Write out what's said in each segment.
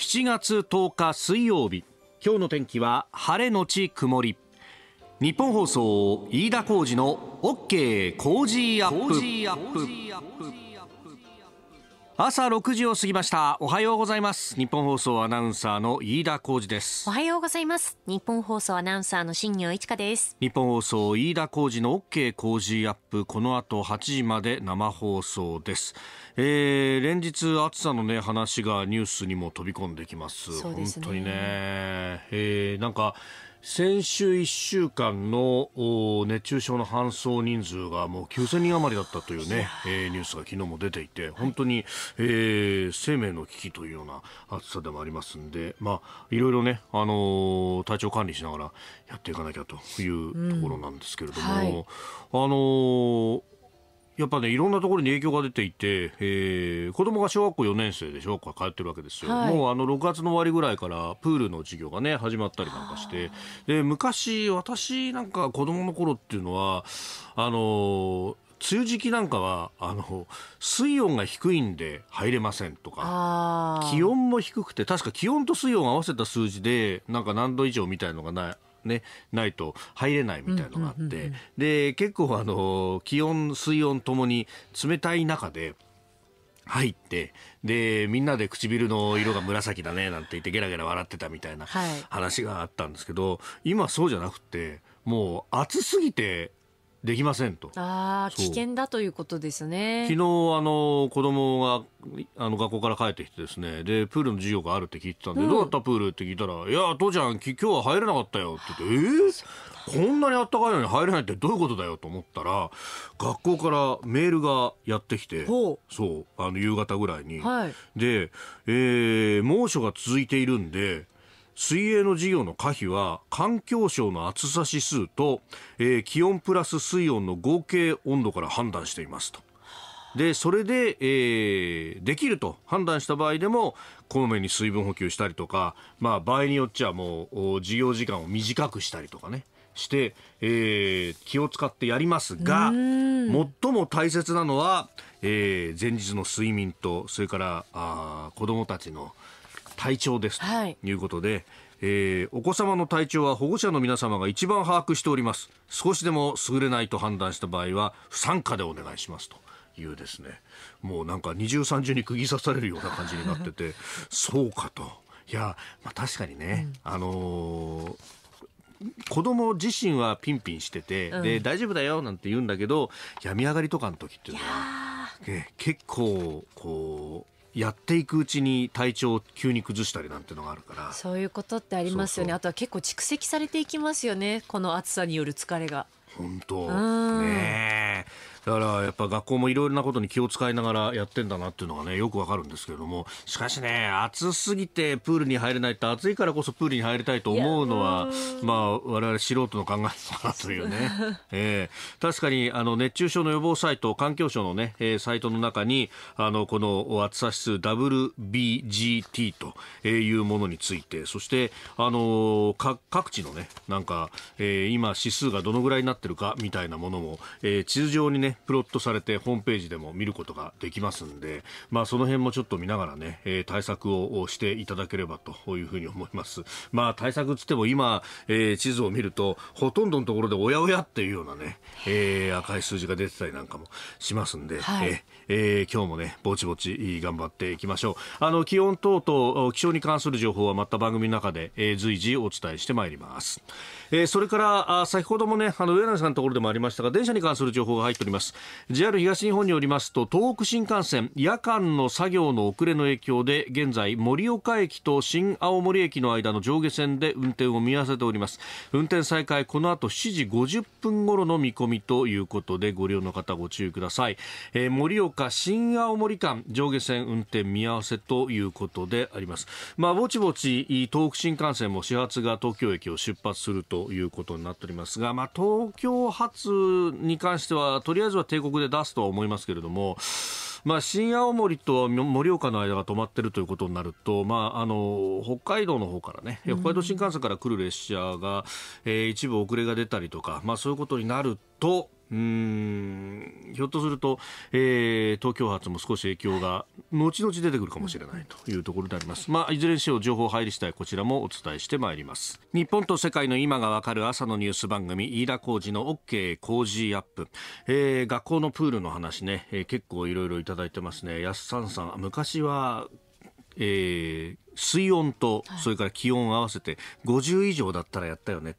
7月10日水曜日今日の天気は晴れのち曇り日本放送飯田浩二の OK ジーアップ朝六時を過ぎましたおはようございます日本放送アナウンサーの飯田浩二ですおはようございます日本放送アナウンサーの新業一華です日本放送飯田浩二の OK 工事アップこの後八時まで生放送です、えー、連日暑さのね話がニュースにも飛び込んできます、ね、本当にね、えー、なんか先週1週間の熱中症の搬送人数がもう9000人余りだったというね、えー、ニュースが昨日も出ていて、本当に、えー、生命の危機というような暑さでもありますんで、まあ、いろいろね、あのー、体調管理しながらやっていかなきゃというところなんですけれども、うんはい、あのーやっぱね、いろんなところに影響が出ていて、えー、子供が小学校4年生でょうか、通ってるわけですよ、はい、もうあの6月の終わりぐらいからプールの授業がね、始まったりなんかして、で昔、私なんか子供の頃っていうのは、あの梅雨時期なんかはあの水温が低いんで入れませんとか気温も低くて確か気温と水温を合わせた数字でなんか何度以上みたいのがないね、ないと入れないみたいなのがあって、うんうんうんうん、で、結構あの、気温、水温ともに冷たい中で、入って、で、みんなで唇の色が紫だね、なんて言ってゲラゲラ笑ってたみたいな話があったんですけど、はい、今そうじゃなくて、もう暑すぎてできませんと。ああ、危険だということですね。昨日、あの、子供が、あの、学校から帰ってきてですね、で、プールの授業があるって聞いてたんで、うん、どうだったプールって聞いたら、いや、父ちゃん、き今日は入れなかったよって言って、えー、こんなにあったかいのに入れないってどういうことだよと思ったら、学校からメールがやってきて、うそう、あの、夕方ぐらいに。はい、で、えー、猛暑が続いているんで、水泳の授業の可否は環境省の暑さ指数と、えー、気温プラス水温の合計温度から判断していますと。でそれで、えー、できると判断した場合でもこまめに水分補給したりとか、まあ、場合によっちゃもう授業時間を短くしたりとかねして、えー、気を使ってやりますが最も大切なのは、えー、前日の睡眠とそれからあ子どもたちの体調ですということで、はい、えー、お子様の体調は保護者の皆様が一番把握しております少しでも優れないと判断した場合は不参加でお願いしますというですねもうなんか二重三重に釘刺されるような感じになってて そうかといや、まあ、確かにね、うん、あのー子供自身はピンピンしてて、うん、で大丈夫だよなんて言うんだけど病み上がりとかの時っていうのは、ね、結構こうやっていくうちに体調を急に崩したりなんてのがあるからそういうことってありますよねあとは結構蓄積されていきますよねこの暑さによる疲れが本当ねだからやっぱ学校もいろいろなことに気を使いながらやってんだなっていうのがね、よくわかるんですけれども、しかしね、暑すぎてプールに入れないって暑いからこそプールに入りたいと思うのは、まあ我々素人の考えななというね。えー、確かにあの熱中症の予防サイト、環境省のね、えー、サイトの中に、あの、この暑さ指数 WBGT というものについて、そして、あの、各地のね、なんか、えー、今指数がどのぐらいになってるかみたいなものも、えー、地図上にね、プロットされてホームページでも見ることができますんで、まあその辺もちょっと見ながらね、えー、対策をしていただければというふうに思います。まあ対策つっても今、えー、地図を見ると、ほとんどのところでおやおやっていうようなね、えー、赤い数字が出てたりなんかもしますんで、はい、えー、今日もね、ぼちぼち頑張っていきましょう。あの、気温等々、気象に関する情報はまた番組の中で、えー、随時お伝えしてまいります。えー、それから、あ先ほどもね、あの、上野さんのところでもありましたが、電車に関する情報が入っております。ます JR 東日本によりますと東北新幹線夜間の作業の遅れの影響で現在盛岡駅と新青森駅の間の上下線で運転を見合わせております運転再開この後7時50分頃の見込みということでご利用の方ご注意ください、えー、盛岡新青森間上下線運転見合わせということでありますまあぼちぼち東北新幹線も始発が東京駅を出発するということになっておりますがまあ東京発に関してはとりあえずずは帝国で出すとは思いますけれども、まあ、新青森と盛岡の間が止まっているということになると、まあ、あの北海道の方からね、うん、北海道新幹線から来る列車が、えー、一部遅れが出たりとか、まあ、そういうことになると、うんひょっとすると、えー、東京発も少し影響が後々出てくるかもしれないというところであります、まあ、いずれにしろ情報入り次第こちらもお伝えしてまいります日本と世界の今がわかる朝のニュース番組飯田浩司の OK 工事アップ、えー、学校のプールの話ね、えー、結構いろいろいただいてますねやさんさん昔はえー水温とそれから気温を合わせて50以上だったらやったよね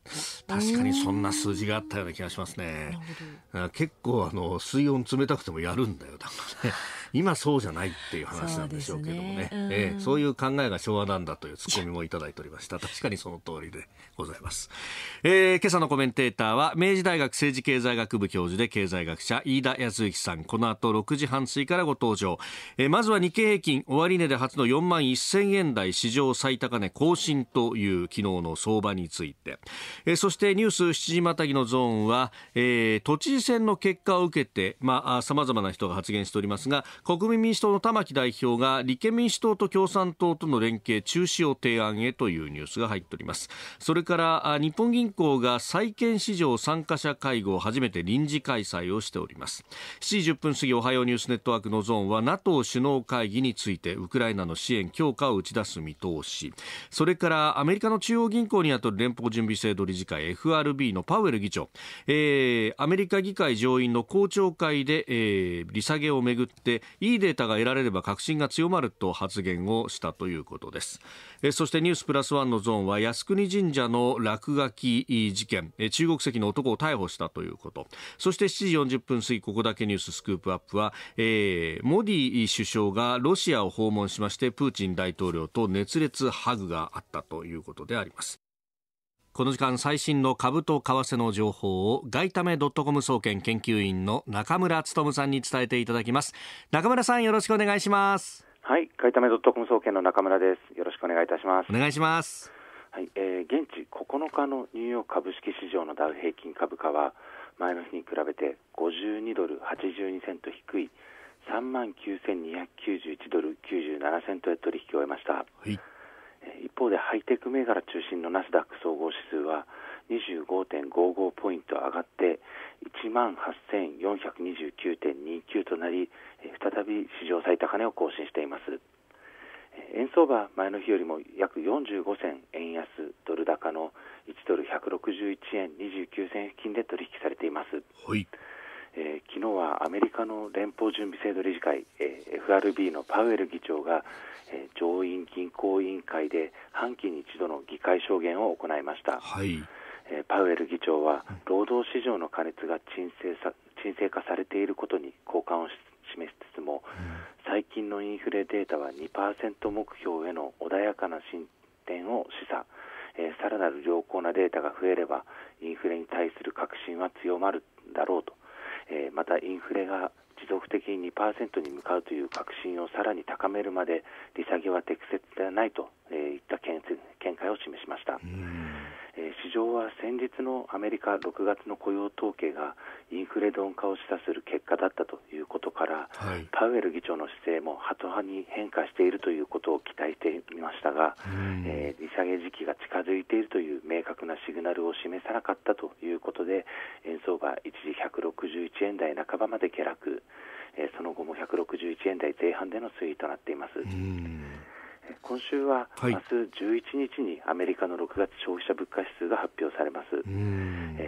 確かにそんな数字があったような気がしますね結構あの水温冷たくてもやるんだよだからね今そうじゃないっていう話なんでしょうけどもね、ねうえー、そういう考えが昭和なんだというツッコミもいただいておりました。確かにその通りでございます。えー、今朝のコメンテーターは、明治大学政治経済学部教授で経済学者、飯田康之さん。この後6時半過ぎからご登場。えー、まずは日経平均、終値で初の4万1000円台史上最高値更新という昨日の相場について。えー、そしてニュース7時またぎのゾーンは、えー、都知事選の結果を受けて、まあ、まな人が発言しておりますが、国民民主党の玉木代表が立憲民主党と共産党との連携中止を提案へというニュースが入っておりますそれから日本銀行が債券市場参加者会合を初めて臨時開催をしております7時10分過ぎおはようニュースネットワークのゾーンは NATO 首脳会議についてウクライナの支援強化を打ち出す見通しそれからアメリカの中央銀行にあたる連邦準備制度理事会 FRB のパウエル議長、えー、アメリカ議会上院の公聴会で、えー、利下げをめぐっていいデータが得られれば確信が強まると発言をしたということですえそしてニュースプラスワンのゾーンは靖国神社の落書き事件え中国籍の男を逮捕したということそして7時40分過ぎここだけニューススクープアップは、えー、モディ首相がロシアを訪問しましてプーチン大統領と熱烈ハグがあったということでありますこの時間最新の株と為替の情報を外為ドットコム総研研究員の中村勉さんに伝えていただきます中村さんよろしくお願いしますはい外為ドットコム総研の中村ですよろしくお願いいたしますお願いしますはい、えー、現地9日のニューヨーク株式市場のダウ平均株価は前の日に比べて52ドル82セント低い3万9291ドル97セントで取引を終えました、はい一方でハイテク銘柄中心のナスダック総合指数は25.55ポイント上がって1万8429.29となり再び史上最高値を更新しています円相場前の日よりも約45銭円安ドル高の1ドル161円29銭付近で取引されています、はいえー、昨日はアメリカの連邦準備制度理事会、えー、FRB のパウエル議長が、えー、上院銀行委員会で半期に一度の議会証言を行いました、はい、えー、パウエル議長は労働市場の過熱が沈静さ沈静化されていることに好感を示しつつも、うん、最近のインフレデータは2%目標への穏やかな進展を示唆えー、さらなる良好なデータが増えればインフレに対する確信は強まるだろうとえー、またインフレが持続的に2%に向かうという確信をさらに高めるまで利下げは適切ではないと、えいった見見解を示しました。え市場は先日のアメリカ6月の雇用統計がインフレ鈍化を示唆する結果だったということから、はい、パウエル議長の姿勢もハト派に変化しているということを期待していましたが、えー、利下げ時期が近づいているという明確なシグナルを示さなかったということで円相場一時161円台半ばまで下落、えー、その後も161円台前半での推移となっています。今週は、明日11日にアメリカの6月消費者物価指数が発表されます、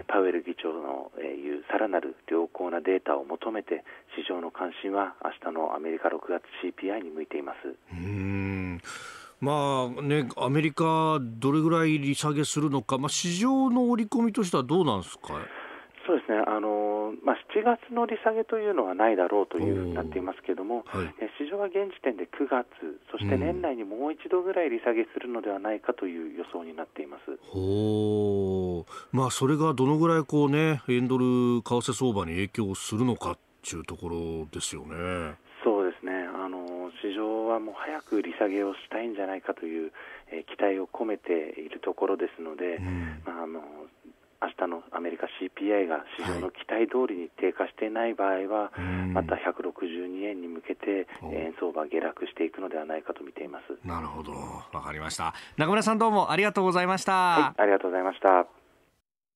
パウエル議長の、えいうさらなる良好なデータを求めて市場の関心は明日のアメリカ6月 CPI に向いていますまあね、アメリカ、どれぐらい利下げするのか、まあ、市場の織り込みとしてはどうなんですか。そうですねあの、まあ、7月の利下げというのはないだろうというふうになっていますけれども、はい、え市場は現時点で9月、そして年内にもう一度ぐらい利下げするのではないかという予想になっています、おまあ、それがどのぐらいこう、ね、円ドル為替相場に影響するのかというところですよね。そうですねあの市場はもう早く利下げをしたいんじゃないかという、え期待を込めているところですので、うん、まあ、あの明日のアメリカ CPI が市場の期待通りに低下していない場合は、また162円に向けて円相場下落していくのではないかと見ていますなるほどわかりました中村さんどうもありがとうございました、い、ありがとうございました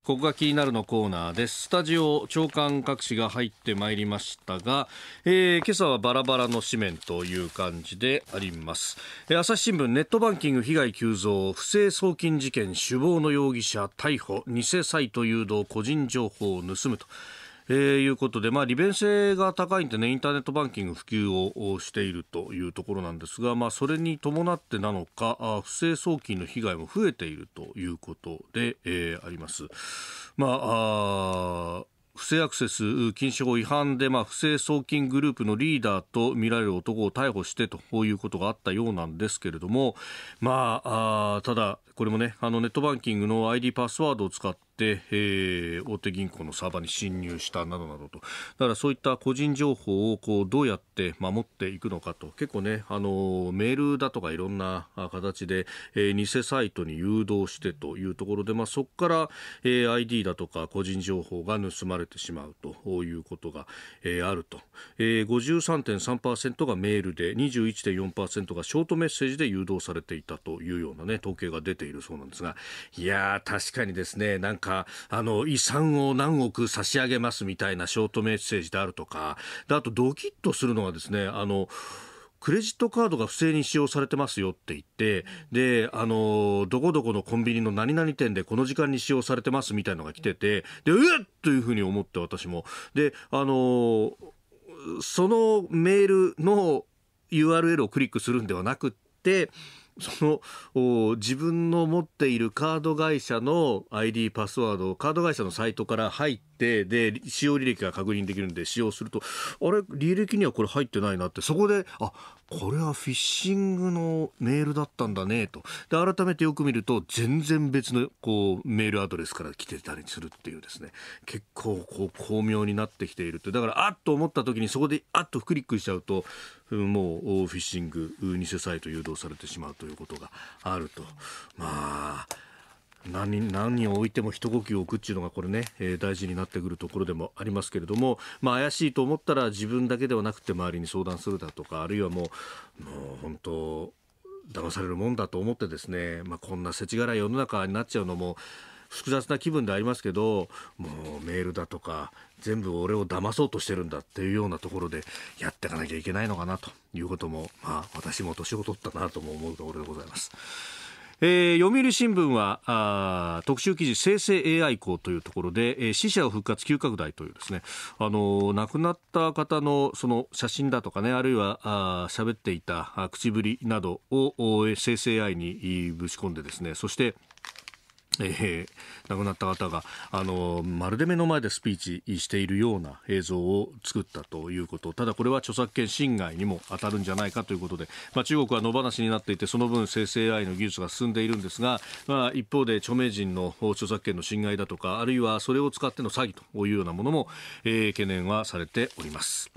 ここが気になるのコーナーです。スタジオ長官各紙が入ってまいりましたが、えー、今朝はバラバラの紙面という感じであります。朝日新聞ネットバンキング被害急増、不正送金事件、首謀の容疑者逮捕、偽サイト誘導個人情報を盗むと。えー、いうことで、まあ、利便性が高いんでね、インターネットバンキング普及をしているというところなんですが、まあ、それに伴ってなのか、不正送金の被害も増えているということで、えー、あります。まあ、あ不正アクセス禁止法違反で、まあ、不正送金グループのリーダーと見られる男を逮捕してということがあったようなんですけれども、まあ、あただ、これもね、あのネットバンキングの ID パスワードを使っ、えー、大手銀行のサーバーに侵入したなどなどと、だからそういった個人情報をこうどうやって守っていくのかと、結構ね、あのメールだとかいろんな形で、えー、偽サイトに誘導してというところで、まあ、そこから、えー、ID だとか個人情報が盗まれてしまうということが、えー、あると、えー、53.3%がメールで、21.4%がショートメッセージで誘導されていたというようなね、統計が出ているそうなんですが、いやー、確かにですね、なんかか、あの、遺産を何億差し上げますみたいなショートメッセージであるとか、であとドキッとするのはですね、あの、クレジットカードが不正に使用されてますよって言って、で、あの、どこどこのコンビニの何々店でこの時間に使用されてますみたいのが来てて、で、うっというふうに思って私も。で、あの、そのメールの URL をクリックするんではなくって、その自分の持っているカード会社の ID、パスワードをカード会社のサイトから入って、で、使用履歴が確認できるんで使用すると、あれ、履歴にはこれ入ってないなって、そこで、あ、これはフィッシングのメールだったんだね、と。で、改めてよく見ると、全然別の、こう、メールアドレスから来てたりするっていうですね、結構、こう、巧妙になってきているって。だから、あっと思った時にそこで、あっとクリックしちゃうと、もう、フィッシング、偽サイト誘導されてしまうということがあると。まあ、何何を置いても一呼吸を置くっていうのがこれね、えー、大事になってくるところでもありますけれども、まあ、怪しいと思ったら自分だけではなくて周りに相談するだとかあるいはもうもう本当騙されるもんだと思ってですね、まあ、こんな世知辛い世の中になっちゃうのも複雑な気分でありますけどもうメールだとか全部俺を騙そうとしてるんだっていうようなところでやっていかなきゃいけないのかなということも、まあ、私も年を取ったなとも思うところでございます。えー、読売新聞は特集記事生成 AI 校というところで、えー、死者を復活急拡大というですね、あのー、亡くなった方のその写真だとかねあるいはあ喋っていた口ぶりなどを生成 AI にぶち込んでですねそしてえー、亡くなった方があので目の前でスピーチしているような映像を作ったということただこれは著作権侵害にも当たるんじゃないかということで、まあ、中国は野放しになっていてその分生成 AI の技術が進んでいるんですが、まあ、一方で著名人の著作権の侵害だとかあるいはそれを使っての詐欺というようなものも、えー、懸念はされております。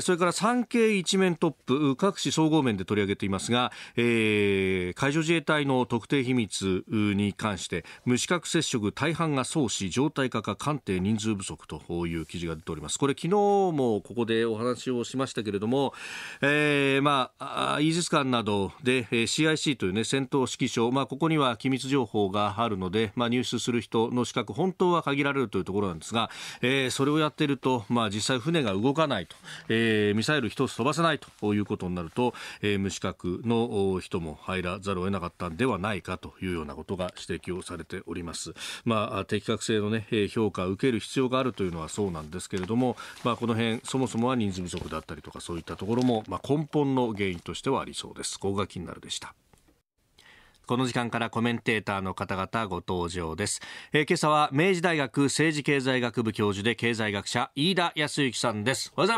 それから産経一面トップ各紙総合面で取り上げていますが、えー、海上自衛隊の特定秘密に関して無資格接触大半が相死状態化か鑑定人数不足という記事が出ておりますこれ昨日もここでお話をしましたけれども、えー、まあイージス艦などで CIC というね戦闘指揮所まあここには機密情報があるのでまあ入手する人の資格本当は限られるというところなんですが、えー、それをやっているとまあ実際船が動かないと、えーえー、ミサイル一つ飛ばせないということになると、えー、無資格の人も入らざるを得なかったんではないかというようなことが指摘をされております。まあ、適格性の、ね、評価を受ける必要があるというのはそうなんですけれども、まあ、この辺そもそもは人数不足だったりとかそういったところも、まあ、根本の原因としてはありそうです。ここが気になるでした。この時間からコメンテーターの方々ご登場です、えー、今朝は明治大学政治経済学部教授で経済学者飯田康之さんですおは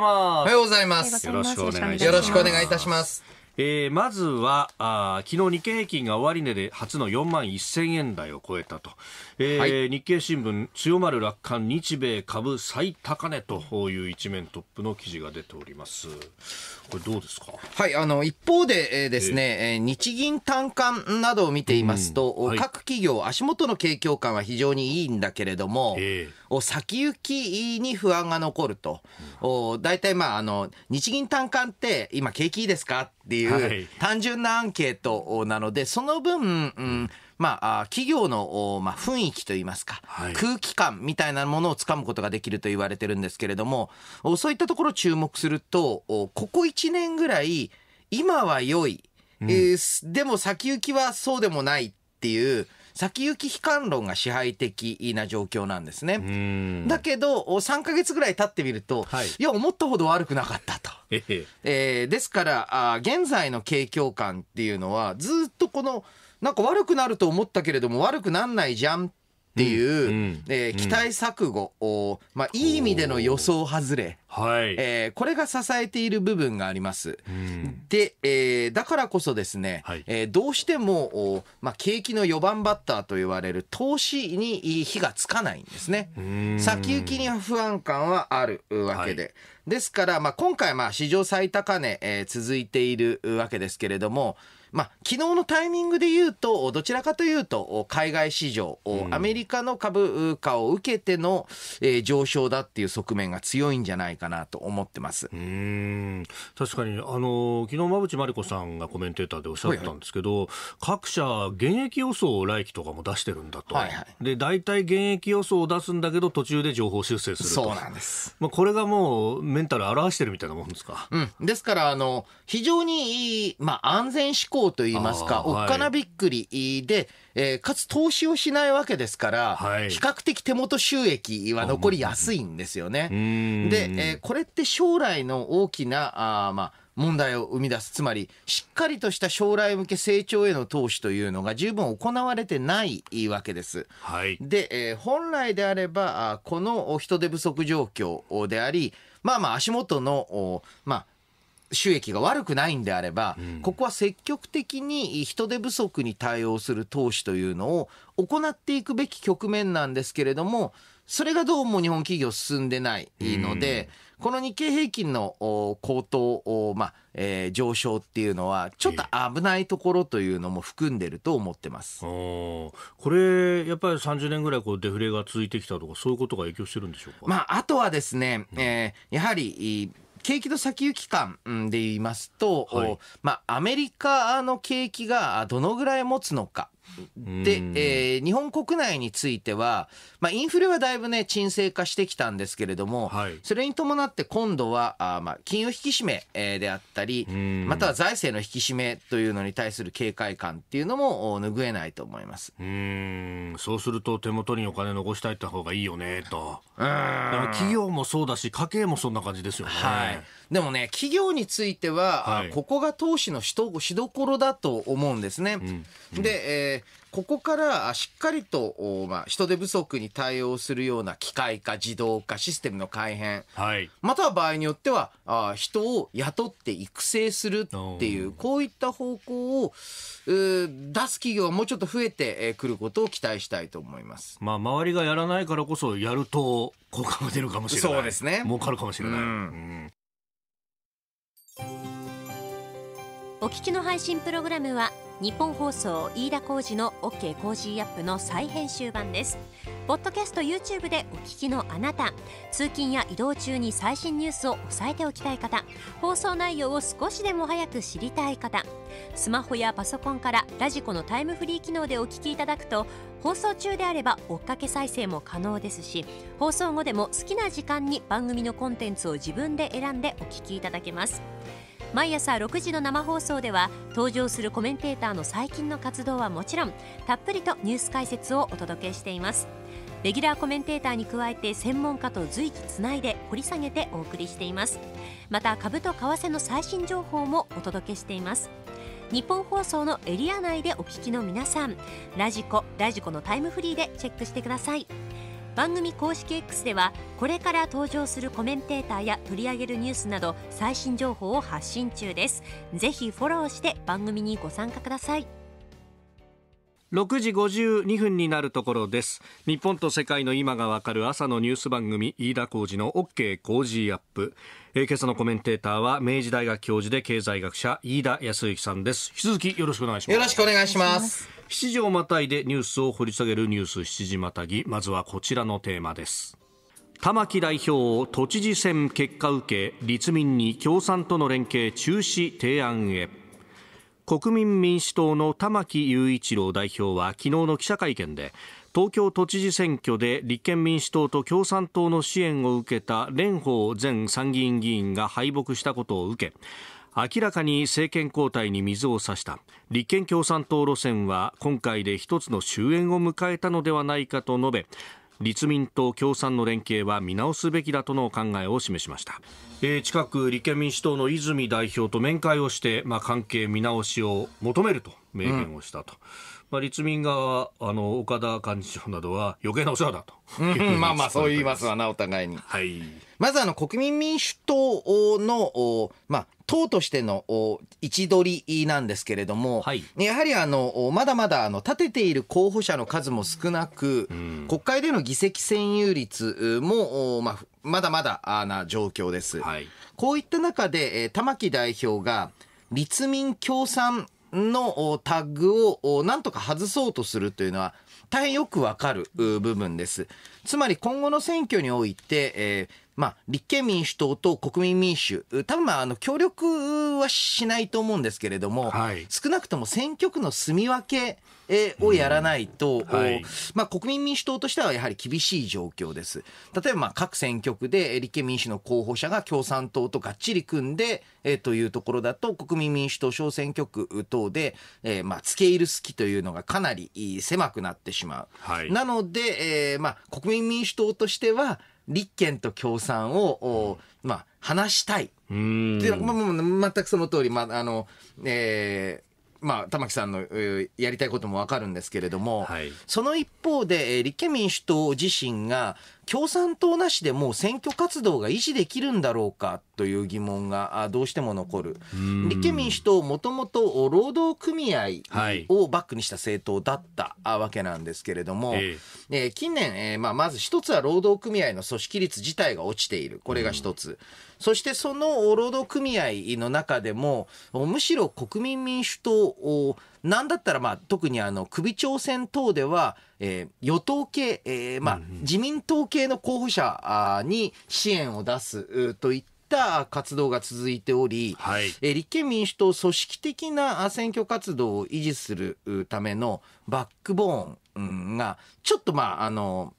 ようございますおはようございますよろしくお願いいたしますえー、まずはあ昨日日経平均が終値で初の4万1000円台を超えたと、えー、はい、日経新聞強まる楽観日米株最高値という一面トップの記事が出ておりますこれどうですかはいあの一方で、えー、ですね、えー、日銀短観などを見ていますと、うんはい、各企業足元の景況感は非常にいいんだけれども、えー、先行きに不安が残ると、うん、お大体まああの日銀短観って今景気いいですかっていう単純なアンケートなので、その分、うんまあ、企業の、まあ、雰囲気といいますか、はい、空気感みたいなものをつかむことができると言われてるんですけれどもそういったところ注目するとここ1年ぐらい今は良い、うん、えー、でも先行きはそうでもないっていう先行き悲観論が支配的な状況なんですね。だけど、3か月ぐらい経ってみると、はい、いや、思ったほど悪くなかったと。えええー、ですからあ、現在の景況感っていうのは、ずっとこの、なんか悪くなると思ったけれども、悪くなんないじゃんっっていう、うん、えー、期待錯誤を、まあ、いい意味での予想外れ、はいえー、これが支えている部分があります。うん、で、えー、だからこそですね、はい、えー、どうしても、まあ、景気の4番バッターと言われる投資に火がつかないんですね。先行きに不安感はあるわけで。はい、ですから、まあ、今回、まあ、史上最高値、えー、続いているわけですけれども、まあ、昨日のタイミングで言うと、どちらかというと、海外市場、うん、アメリカの株価を受けての、えー、上昇だっていう側面が強いんじゃないかなと思ってますうん確かに、あの昨日馬渕真理子さんがコメンテーターでおっしゃったんですけど、はいはい、各社、現役予想を来期とかも出してるんだと、はいはい、で大体現役予想を出すんだけど、途中で情報修正するそうなんです、まあ、これがもう、メンタル表してるみたいなもんですか。うん、ですからあの非常に、まあ、安全志向方といいますか、おっかなびっくりで、えー、かつ投資をしないわけですから、はい、比較的手元収益は残りやすいんですよね。で、えー、これって将来の大きな、あまあ、問題を生み出す。つまり、しっかりとした将来向け成長への投資というのが十分行われてないわけです。はい、で、えー、本来であれば、この人手不足状況であり、まあまあ足元の、まあ、収益が悪くないんであれば、ここは積極的に人手不足に対応する投資というのを行っていくべき局面なんですけれども、それがどうも日本企業進んでないので、この日経平均の高騰、まあえー、上昇っていうのは、ちょっと危ないところというのも含んでると思ってます、えー、これ、やっぱり30年ぐらいこうデフレが続いてきたとか、そういうことが影響してるんでしょうか、まあ、あとはですね、えー、やはり景気の先行き感で言いますと、はい、まあ、アメリカの景気がどのぐらい持つのか、で、えー、日本国内については、まあ、インフレはだいぶね、沈静化してきたんですけれども、はい、それに伴って今度は、あまあ、金融引き締め、えー、であったり、または財政の引き締めというのに対する警戒感っていうのも拭えないと思います。うん、そうすると手元にお金残したいた方がいいよね、と。うん。企業もそうだし、家計もそんな感じですよね。はい。でもね、企業については、はい、ここが投資のしどころだと思うんですね。うんうん、で、えーここからしっかりと、まあ、人手不足に対応するような機械化、自動化、システムの改変、はい、または場合によってはあ人を雇って育成するっていう、こういった方向を出す企業がもうちょっと増えてくることを期待したいと思います。まあ、周りがやらないからこそ、やると効果が出るかもしれない。そうですね。儲かるかもしれない。うん、うんお聞きの配信プログラムは日本放送飯田浩二の OK コージーアップの再編集版ですポッドキャスト YouTube でお聞きのあなた通勤や移動中に最新ニュースを押さえておきたい方放送内容を少しでも早く知りたい方スマホやパソコンからラジコのタイムフリー機能でお聞きいただくと放送中であれば追っかけ再生も可能ですし放送後でも好きな時間に番組のコンテンツを自分で選んでお聞きいただけます毎朝6時の生放送では登場するコメンテーターの最近の活動はもちろんたっぷりとニュース解説をお届けしていますレギュラーコメンテーターに加えて専門家と随時つないで掘り下げてお送りしていますまた株と為替の最新情報もお届けしています日本放送のエリア内でお聞きの皆さんラジコラジコのタイムフリーでチェックしてください番組公式 X ではこれから登場するコメンテーターや取り上げるニュースなど最新情報を発信中ですぜひフォローして番組にご参加ください6時52分になるところです日本と世界の今がわかる朝のニュース番組飯田浩司の OK 工事アップ、えー、今朝のコメンテーターは明治大学教授で経済学者飯田康之さんです引き続きよろしくお願いしますよろしくお願いします7時をまたいでニュースを掘り下げるニュース7時またぎまずはこちらのテーマです玉木代表都知事選結果受け立民に共産との連携中止提案へ国民民主党の玉木雄一郎代表は昨日の記者会見で東京都知事選挙で立憲民主党と共産党の支援を受けた蓮舫前参議院議員が敗北したことを受け明らかに政権交代に水を差した立憲共産党路線は今回で一つの終焉を迎えたのではないかと述べ立民と共産の連携は見直すべきだとの考えを示しました、えー、近く立憲民主党の泉代表と面会をして、まあ、関係見直しを求めると明言をしたと。うんまあ、立民側はあの岡田幹事長などは余計なお世話だと、まあまあそう言いますわなお互いに、はい、まずあの国民民主党の、お、まあ、党としてのお位置取りなんですけれども、はい、やはりあのまだまだあの立てている候補者の数も少なく、うん、国会での議席占有率も、お、まあ、まだまだあな状況です、はい、こういった中で、えー、玉木代表が立民共産のタッグをなんとか外そうとするというのは大変よくわかる部分です。つまり今後の選挙において、えーまあ、立憲民主党と国民民主、多分まあ、あの、協力はしないと思うんですけれども、はい、少なくとも選挙区の住み分けをやらないと、うんはい、まあ、国民民主党としてはやはり厳しい状況です。例えばまあ各選挙区で立憲民主の候補者が共産党とがっちり組んで、えー、というところだと国民民主党小選挙区等で、えー、まあ付け入る隙というのがかなり狭くなってしまう。はい、なので、えー、まあ国民民主党としては立憲と共産を、まあ、話したい。うん全くその通り、まああのえまあ、玉木さんのやりたいこともわかるんですけれども、はい、その一方で、立憲民主党自身が、共産党なしでもう選挙活動が維持できるんだろうかという疑問がどうしても残る。立憲民主党、もともと労働組合をバックにした政党だったわけなんですけれども、はい、え近年、えーまあ、まず一つは労働組合の組織率自体が落ちている。これが一つ。そしてその労働組合の中でも、むしろ国民民主党をなんだったら、まあ、特にあの首長選等では、えー、与党系、えーまあ、自民党系の候補者に支援を出すといった活動が続いており、はい、え立憲民主党組織的な選挙活動を維持するためのバックボーンがちょっとまああの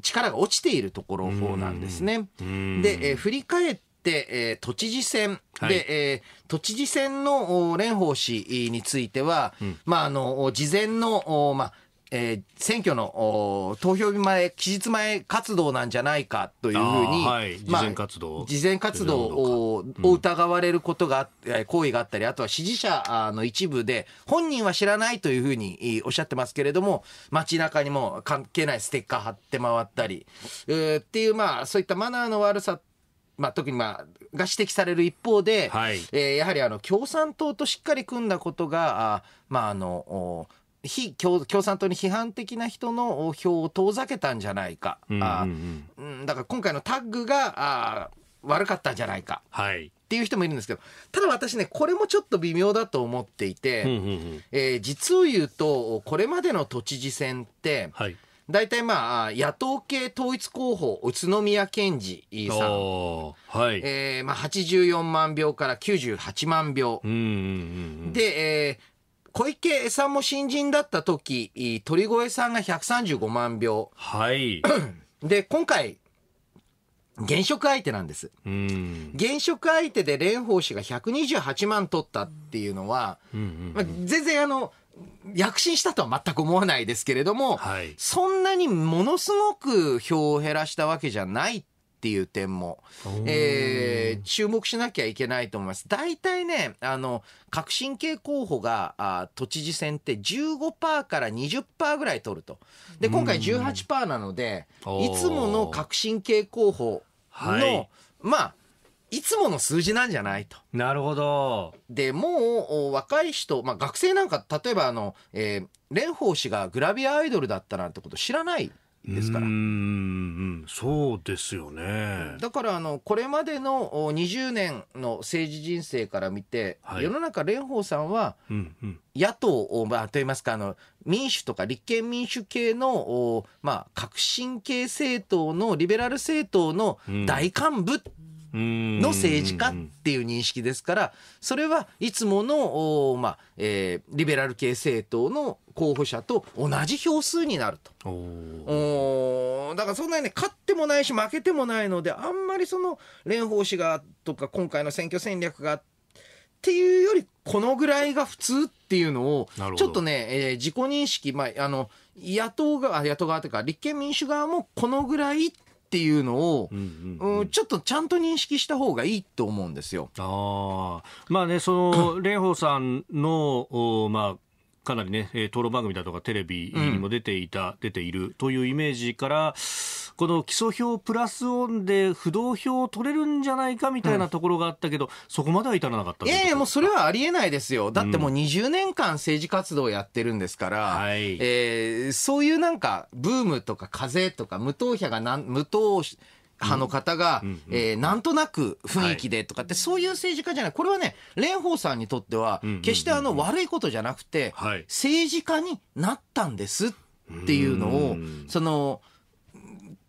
力が落ちているところなんですね。で、え振り返ってて、えー、都知事選で、はい、えー、都知事選の蓮舫氏については、うん、まあ、あの、事前の、まあ、えー、選挙の投票日前、期日前活動なんじゃないかというふうに、はい、事前活動、まあ、事前活動をを疑われることが、行為があったり、あとは支持者の一部で、本人は知らないというふうにおっしゃってますけれども、街中にも関係ないステッカー貼って回ったり、えー、っていう、まあ、そういったマナーの悪さまあ、特に、まあ、が指摘される一方で、はいえー、やはりあの共産党としっかり組んだことが、あまあ、あの非共産党に批判的な人の票を遠ざけたんじゃないか、うん、うん、だから今回のタッグがあ悪かったんじゃないか。はいっていう人もいるんですけど、ただ私ね、これもちょっと微妙だと思っていて、うんうんうん、えー、実を言うと、これまでの都知事選って、はい、大体まあ、野党系統一候補、宇都宮健治さん。はい。えー、まあ、84万票から98万票。うんうんうん、で、えー、小池さんも新人だった時、鳥越さんが135万票。はい。で、今回、現職相手なんです。現職相手で蓮舫氏が128万取ったっていうのは、うんうんうん、まあ、全然あの、躍進したとは全く思わないですけれども、はい、そんなにものすごく票を減らしたわけじゃないっていう点も、えー、注目しなきゃいけないと思います。大体ね、あの、革新系候補が、あ都知事選って15%から20%ぐらい取ると。で、今回18%なので、いつもの革新系候補の、まあ、いつもの数字なんじゃないと。なるほど。で、もう、若い人、まあ、学生なんか、例えば、あの、えー、蓮舫氏がグラビアアイドルだったなんてこと知らないですから。うん、そうですよね。だから、あの、これまでの20年の政治人生から見て、はい、世の中、蓮舫さんは、野党を、まあ、と言いますか、あの、民主とか立憲民主系の、まあ、革新系政党の、リベラル政党の大幹部、うんの政治家っていう認識ですから、それはいつもの、まあえー、リベラル系政党の候補者と同じ票数になると。おだからそんなにね、勝ってもないし負けてもないので、あんまりその蓮舫氏がとか今回の選挙戦略がっていうより、このぐらいが普通っていうのを、ちょっとね、えー、自己認識、まあ、あの、野党側、野党側というか、立憲民主側もこのぐらいっっていうのを、うんうんうんうん、ちょっとちゃんと認識した方がいいと思うんですよ。あまあね、その、蓮舫さんの、まあ、かなりね、討論番組だとかテレビにも出ていた、うん、出ているというイメージから、この基礎票プラスオンで不動票を取れるんじゃないかみたいなところがあったけど、うん、そこまでは至らなかったいやいや、もうそれはありえないですよ。だってもう20年間政治活動やってるんですから、うん、えー、そういうなんか、ブームとか風とか、無党派がなん、無党、派の方が、えー、なんとなく雰囲気でとかって、そういう政治家じゃない。これはね、蓮舫さんにとっては、決してあの悪いことじゃなくて、政治家になったんですっていうのを、その、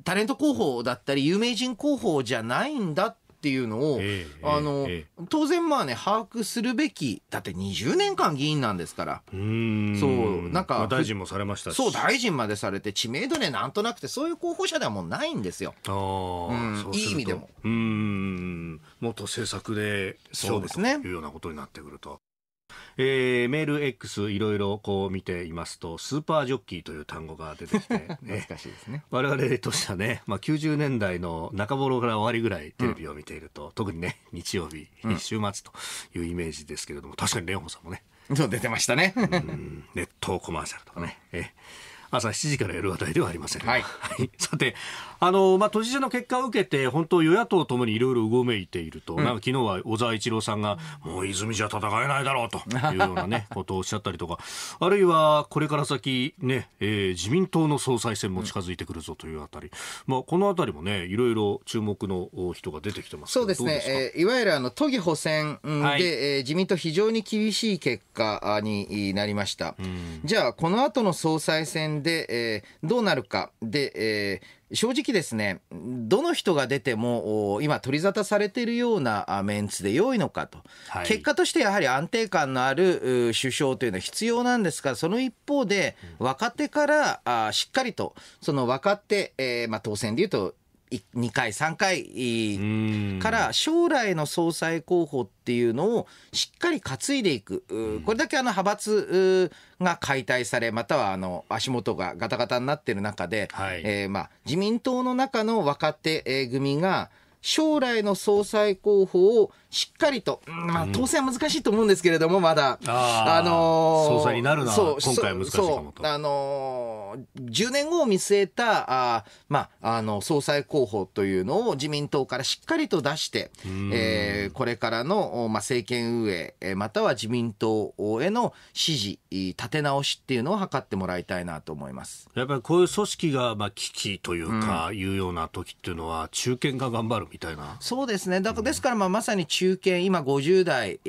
タレント候補だったり、有名人候補じゃないんだっていうのを、えあの、え、当然まあね、把握するべき、だって20年間議員なんですから。うそう、なんか、まあ、大臣もされましたし。そう、大臣までされて、知名度ね、なんとなくて、そういう候補者ではもうないんですよ。ああ、いい意味でも。うん、もっと政策で勝負というようなことになってくると。えー、メール X いろいろこう見ていますと、スーパージョッキーという単語が出てきて、難 しいですね。我々としてはね、まあ90年代の中頃から終わりぐらいテレビを見ていると、うん、特にね、日曜日、週末というイメージですけれども、確かに蓮舫さんもね、そう出てましたね。ネットコマーシャルとかね。えー朝7時からやる話題ではありません。はい、さて、あの、まあ、都知事の結果を受けて、本当与野党ともにいろいろうごめいていると、うん、なんか昨日は小沢一郎さんが、もう泉じゃ戦えないだろうというようなね、ことをおっしゃったりとか、あるいはこれから先ね、えー、自民党の総裁選も近づいてくるぞというあたり、うん、まあ、このあたりもね、いろいろ注目の人が出てきてますそうですね、えー、いわゆるあの都議補選で、はい、えー、自民党非常に厳しい結果になりました。じゃあ、この後の総裁選で、えー、どうなるか。で、えー、正直ですね、どの人が出ても、今取り沙汰されているようなメンツで良いのかと、はい。結果としてやはり安定感のある首相というのは必要なんですが、その一方で、若手からあしっかりと、その若手、えー、まあ当選でいうと、2回3回から将来の総裁候補っていうのをしっかり担いでいくこれだけあの派閥が解体されまたはあの足元がガタガタになってる中で、はい、えまあ、自民党の中の若手組が将来の総裁候補をしっかりと、まあ、当選は難しいと思うんですけれども、まだ、あ、あのー、総裁になるのは今回は難しいかもと。あのー、10年後を見据えた、あまあ、あの、総裁候補というのを自民党からしっかりと出して、えー、これからの、まあ、政権運営、または自民党への支持、立て直しっていうのを図ってもらいたいなと思います。やっぱりこういう組織が、まあ、危機というか、うん、いうような時っていうのは、中堅が頑張るみたいな。そうですね。だから、ですから、まあ、まさに中中堅、今50代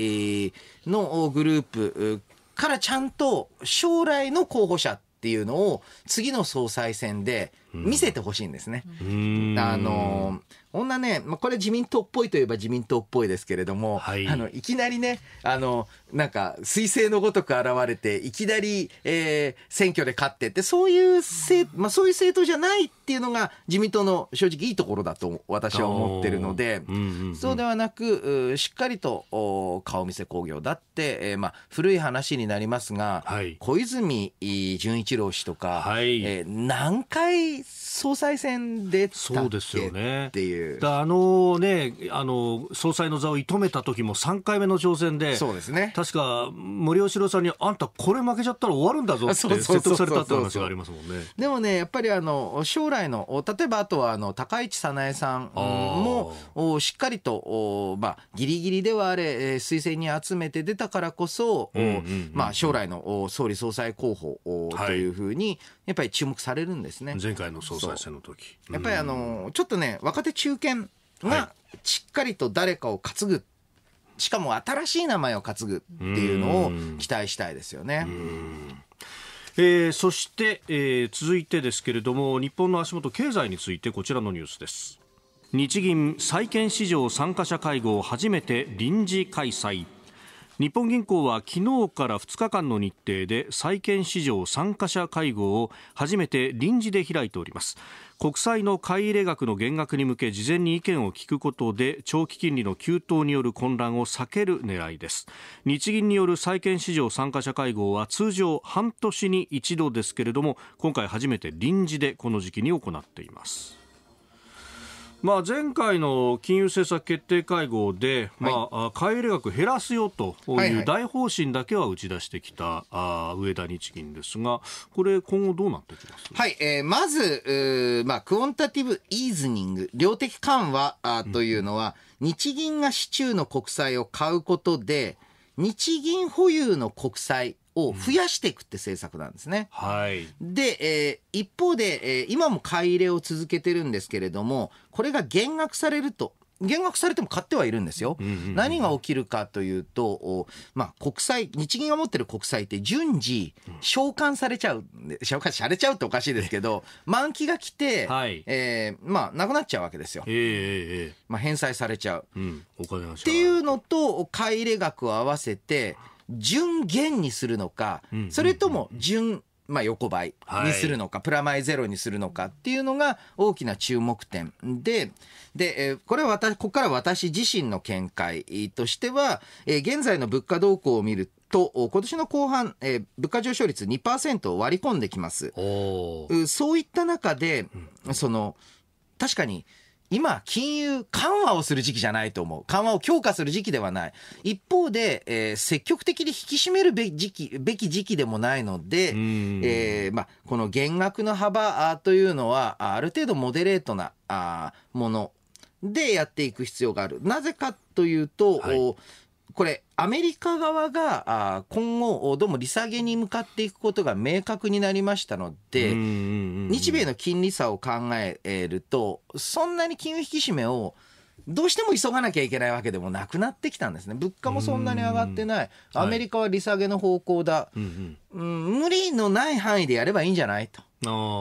のグループからちゃんと将来の候補者っていうのを次の総裁選で見せてほしいんですね。あの女ね、まあ、これ自民党っぽいといえば自民党っぽいですけれども、はい、あのいきなりねあのなんか彗星のごとく現れていきなり、えー、選挙で勝ってってそういう政、まあ、そういう政党じゃないっていうのが自民党の正直いいところだと私は思ってるので、うんうんうん、そうではなくしっかりと顔見せ興行だって、えー、まあ、古い話になりますが、はい、小泉純一郎氏とか、はい、えー、何回総裁選でったっけ、ね、っていう。あのね、あの、総裁の座を射止めた時も3回目の挑戦で、そうですね。確か、森喜朗さんに、あんたこれ負けちゃったら終わるんだぞって説得されたって話がありますもんね。でもね、やっぱりあの、将来の、例えばあとはあの、高市早苗さんも、しっかりと、まあ、ギリギリではあれ、推薦に集めて出たからこそ、まあ、将来の総理総裁候補というふうに、やっぱり注目されるんですね。前回の総裁選の時。やっぱりあの、ちょっとね、若手中中堅がしっかりと誰かを担ぐ、しかも新しい名前を担ぐっていうのを期待したいですよね。えー、そして、えー、続いてですけれども日本の足元経済についてこちらのニュースです日銀債券市場参加者会合初めて臨時開催日本銀行は昨日から2日間の日程で債券市場参加者会合を初めて臨時で開いております国債の買い入れ額の減額に向け事前に意見を聞くことで長期金利の急騰による混乱を避ける狙いです日銀による債券市場参加者会合は通常半年に一度ですけれども今回初めて臨時でこの時期に行っていますまあ、前回の金融政策決定会合で、まあ、買い入れ額減らすよという大方針だけは打ち出してきた、は上田日銀ですが、これ、今後どうなってきますはい、えー、まず、まあ、クオンタティブイーズニング、量的緩和あというのは、日銀が市中の国債を買うことで、日銀保有の国債を増やしていくって政策なんですね。はい、で、えー、一方で、えー、今も買い入れを続けてるんですけれどもこれが減額されると減額されても買ってはいるんですよ。うんうんうん、何が起きるかというと、まあ、国債、日銀が持ってる国債って順次、償還されちゃう、ん、償還されちゃうっておかしいですけど、満期が来て、はい、えー、まあ、なくなっちゃうわけですよ。えーえー、まあ、返済されちゃう、うん、お金っていうのと、買い入れ額を合わせて、純減にするのか、それとも純、まあ、横ばいにするのか、プラマイゼロにするのかっていうのが大きな注目点で、で、これは私、ここから私自身の見解としては、現在の物価動向を見ると、今年の後半、え物価上昇率2%を割り込んできます。そういった中で、その、確かに、今、金融緩和をする時期じゃないと思う。緩和を強化する時期ではない。一方で、えー、積極的に引き締めるべき時期べき時期でもないので、えーま、この減額の幅というのは、ある程度モデレートなあものでやっていく必要がある。なぜかというと、はいこれ、アメリカ側が今後、どうも利下げに向かっていくことが明確になりましたので、日米の金利差を考えると、そんなに金融引き締めをどうしても急がなきゃいけないわけでもなくなってきたんですね、物価もそんなに上がってない、アメリカは利下げの方向だ、うん、無理のない範囲でやればいいんじゃないと。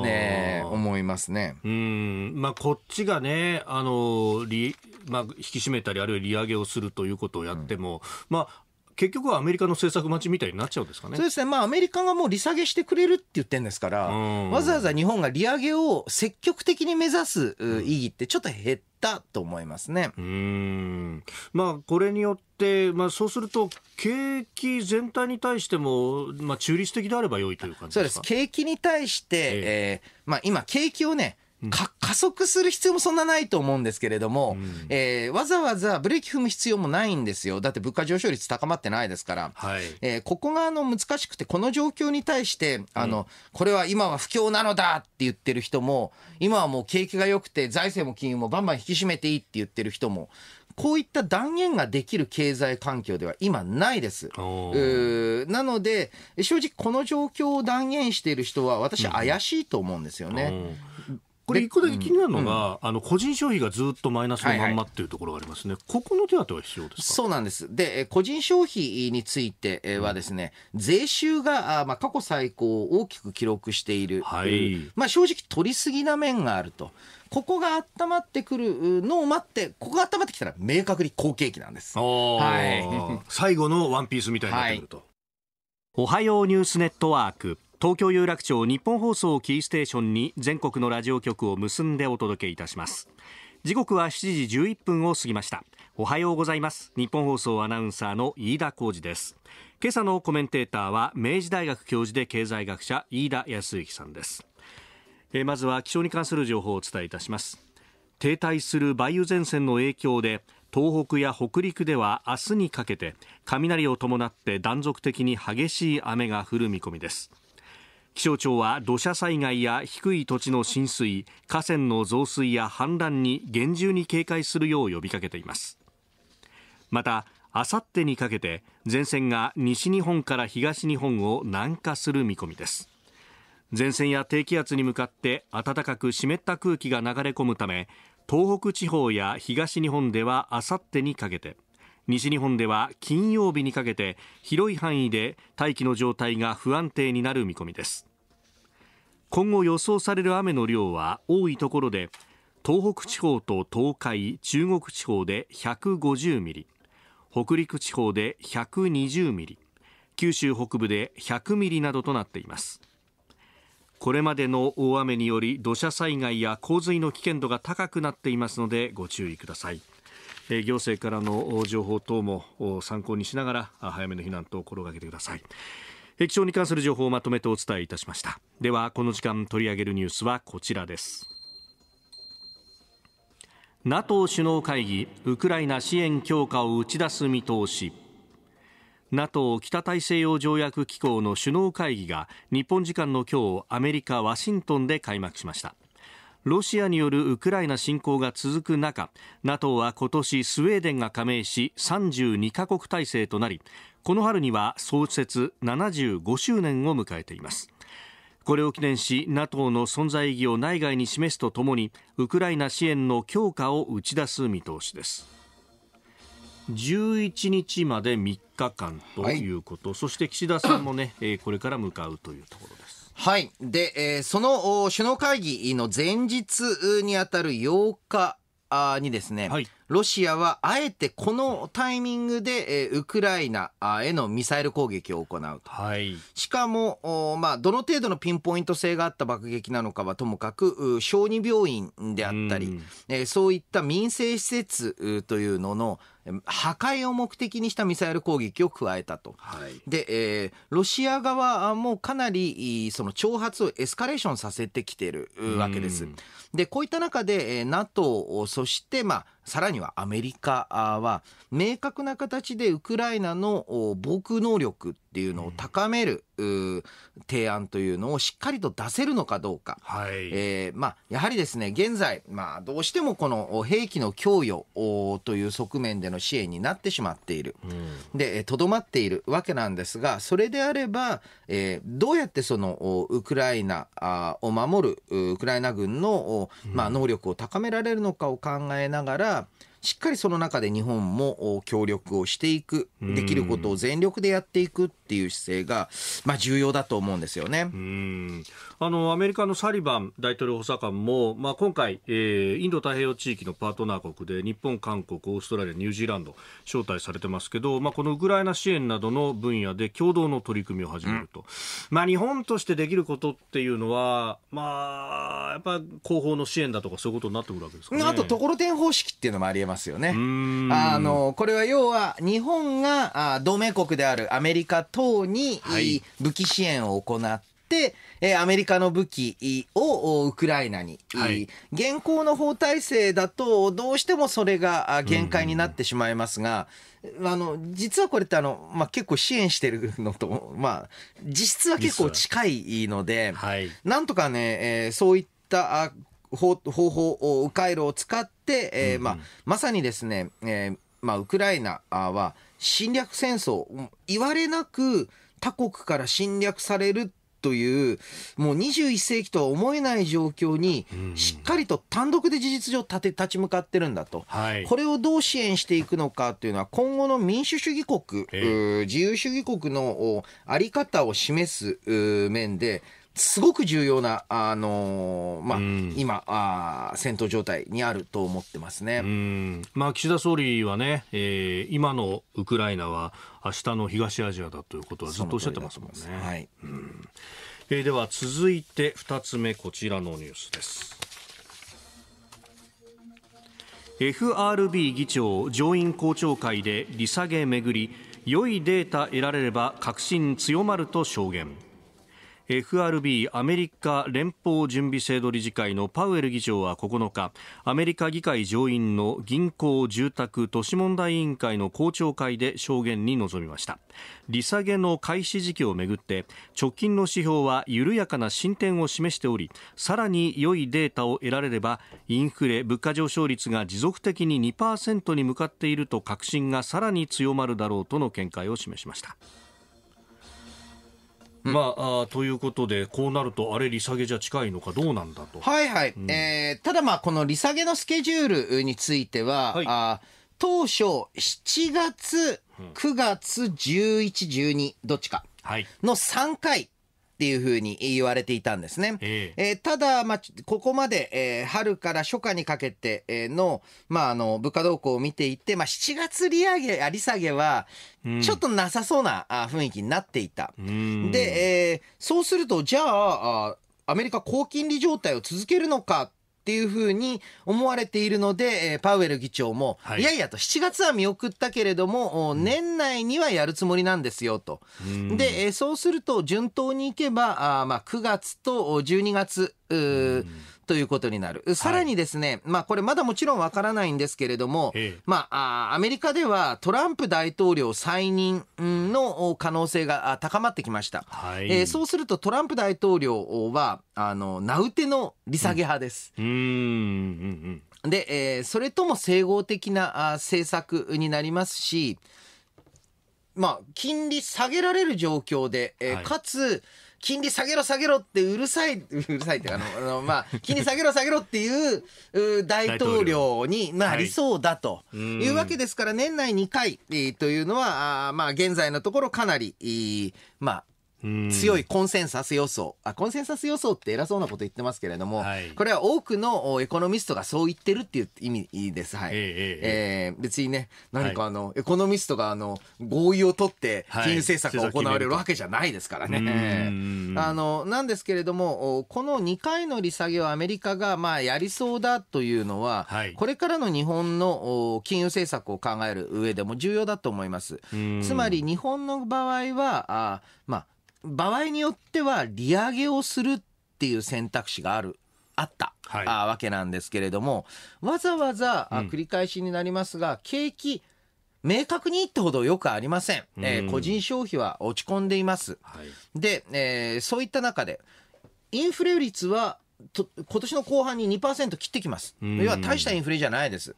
ね、思いますねうん、まあ、こっちがね、あの利まあ、引き締めたり、あるいは利上げをするということをやっても、うん、まあ、結局はアメリカの政策待ちみたいになっちゃうんですかね。そうですね。まあ、アメリカがもう利下げしてくれるって言ってるんですから、わざわざ日本が利上げを積極的に目指す意義ってちょっと減ったと思いますね。うん。まあ、これによって、まあ、そうすると、景気全体に対しても、まあ、中立的であれば良いという感じですかそうです。景気に対して、えええー、まあ、今、景気をね、加速する必要もそんなないと思うんですけれども、うん、えー、わざわざブレーキ踏む必要もないんですよ。だって物価上昇率高まってないですから。はい、えー、ここがあの難しくて、この状況に対して、あの、うん、これは今は不況なのだって言ってる人も、今はもう景気が良くて財政も金融もバンバン引き締めていいって言ってる人も、こういった断言ができる経済環境では今ないです。なので、正直この状況を断言している人は私怪しいと思うんですよね。うんこれ、一個だけ気になるのが、うん、あの個人消費がずっとマイナスのまんまっていうところがありますね、はいはい、ここの手当は必要ですそうなんです、で個人消費については、ですね、うん、税収が、まあ、過去最高を大きく記録している、はい、まあ、正直、取りすぎな面があると。ここが温まってくるのを待って、ここが温まってきたら明確に好景気なんです。はい、最後のワンピースみたいになってくると、はい。おはようニュースネットワーク。東京有楽町日本放送キーステーションに全国のラジオ局を結んでお届けいたします時刻は7時11分を過ぎましたおはようございます日本放送アナウンサーの飯田浩二です今朝のコメンテーターは明治大学教授で経済学者飯田康之さんですえまずは気象に関する情報をお伝えいたします停滞する梅雨前線の影響で東北や北陸では明日にかけて雷を伴って断続的に激しい雨が降る見込みです気象庁は土砂災害や低い土地の浸水河川の増水や氾濫に厳重に警戒するよう呼びかけていますまたあさってにかけて前線が西日本から東日本を南下する見込みです前線や低気圧に向かって暖かく湿った空気が流れ込むため東北地方や東日本ではあさってにかけて西日本では金曜日にかけて広い範囲で大気の状態が不安定になる見込みです今後予想される雨の量は多いところで東北地方と東海中国地方で150ミリ北陸地方で120ミリ九州北部で100ミリなどとなっていますこれまでの大雨により土砂災害や洪水の危険度が高くなっていますのでご注意くださいえ行政からの情報等も参考にしながら早めの避難と心がけてください気象に関する情報をまとめてお伝えいたしましたではこの時間取り上げるニュースはこちらです NATO 首脳会議ウクライナ支援強化を打ち出す見通し NATO 北大西洋条約機構の首脳会議が日本時間の今日アメリカ・ワシントンで開幕しましたロシアによるウクライナ侵攻が続く中 NATO は今年スウェーデンが加盟し32カ国体制となりこの春には創設75周年を迎えていますこれを記念し NATO の存在意義を内外に示すとともにウクライナ支援の強化を打ち出す見通しです11日まで3日間ということ、はい、そして岸田さんもね、これから向かうというところですはい。で、えー、その首脳会議の前日にあたる8日にですね、はい、ロシアはあえてこのタイミングで、えウクライナへのミサイル攻撃を行うと、はい、しかもまあ、どの程度のピンポイント性があった爆撃なのかはともかく小児病院であったり、えそういった民生施設というのの破壊を目的にしたミサイル攻撃を加えたと、はい、でえー、ロシア側もかなりその挑発をエスカレーションさせてきているわけです。で、こういった中で、え NATO、そして、まあ、さらにはアメリカは、明確な形でウクライナの防空能力っていうのを高める、提案というのをしっかりと出せるのかどうか、はい、えー、まあ、やはりですね現在、まあ、どうしてもこの兵器の供与という側面での支援になってしまっているとど、うん、まっているわけなんですがそれであれば、えー、どうやってそのウクライナを守るウクライナ軍の、まあ、能力を高められるのかを考えながら、うんしっかりその中で日本も協力をしていく、できることを全力でやっていくっていう姿勢が、まあ、重要だと思うんですよね。あのアメリカのサリバン大統領補佐官も、まあ、今回、えー、インド太平洋地域のパートナー国で日本、韓国、オーストラリア、ニュージーランド招待されてますけど、まあ、このウクライナ支援などの分野で共同の取り組みを始めると、うん、まあ、日本としてできることっていうのは、まあ、やっぱ後方の支援だとかそういうことになってくるわけですかね。あとところてん方式っていうのもありえますますよね。あのこれは要は日本が同盟国であるアメリカ等に武器支援を行って、えアメリカの武器をウクライナに、はい、現行の法体制だと、どうしてもそれが限界になってしまいますが、あの実はこれってあの、まあ、結構支援してるのと、まあ、実質は結構近いので、はい、なんとかね、えー、そういった方法、回路を使って、えーまあ、まさにですね、えーまあ、ウクライナは侵略戦争、言われなく他国から侵略されるという、もう21世紀とは思えない状況に、しっかりと単独で事実上立て立ち向かってるんだと、はい、これをどう支援していくのかというのは、今後の民主主義国、自由主義国の在り方を示す面で、すごく重要な、あのまあ、今あ、戦闘状態にあると思ってますね、まあ、岸田総理はね、えー、今のウクライナは明日の東アジアだということはずっとおっしゃってますもんね。はい、うん、えー、では続いて2つ目、こちらのニュースです。FRB 議長上院公聴会で利下げめぐり良いデータ得られれば確信強まると証言。FRB= アメリカ連邦準備制度理事会のパウエル議長は9日アメリカ議会上院の銀行住宅都市問題委員会の公聴会で証言に臨みました利下げの開始時期をめぐって直近の指標は緩やかな進展を示しておりさらに良いデータを得られればインフレ物価上昇率が持続的に2%に向かっていると確信がさらに強まるだろうとの見解を示しました。まあ、あということで、こうなると、あれ、利下げじゃ近いのか、どうなんだと。はいはい。うん、えー、ただ、まあ、この利下げのスケジュールについては、はい、あ当初、7月、9月、11、12、どっちか。の3回っていうふうに言われていたんですね。えー、ただ、まあ、ここまで、えー、春から初夏にかけての,、まあ、あの物価動向を見ていて、まあ、7月利上げ、利下げは、ちょっとなさそうな雰囲気になっていた。で、えー、そうすると、じゃあアメリカ高金利状態を続けるのかっていうふうに思われているので、えー、パウエル議長も、はい、いやいやと、7月は見送ったけれども、年内にはやるつもりなんですよと。で、えー、そうすると、順当にいけば、あまあ9月と12月、ということになる。さらにですね、はい、まあこれまだもちろんわからないんですけれども、まあアメリカではトランプ大統領再任の可能性が高まってきました。はい、えー、そうするとトランプ大統領は、あの、名打ての利下げ派です。うん、うんうんうん、で、えー、それとも整合的なあ政策になりますし、まあ、金利下げられる状況で、えー、かつ、金利下げろ下げろってうるさい、うるさいってあの、あの、まあ、金利下げろ下げろっていうう大統領になりそうだというわけですから、年内2回というのは、あまあ、現在のところかなり、まあ、強いコンセンサス予想あコンセンサス予想って偉そうなこと言ってますけれども、はい、これは多くのエコノミストがそう言ってるっていう意味です、はいえー、えー、別にね何かあの、はい、エコノミストがあの合意を取って金融政策が行われるわけじゃないですからね。はいあのなんですけれどもこの2回の利下げをアメリカがまあやりそうだというのは、これからの日本の金融政策を考える上でも重要だと思います。つまり日本の場合はあまあ場合によっては利上げをするっていう選択肢がある。あった、はい、あわけなんですけれども、わざわざ、うん、繰り返しになりますが、景気、明確にってほどよくありません。うん、えー、個人消費は落ち込んでいます。はい、で、えー、そういった中で、インフレ率はと今年の後半に2%切ってきます。要は大したインフレじゃないです。っ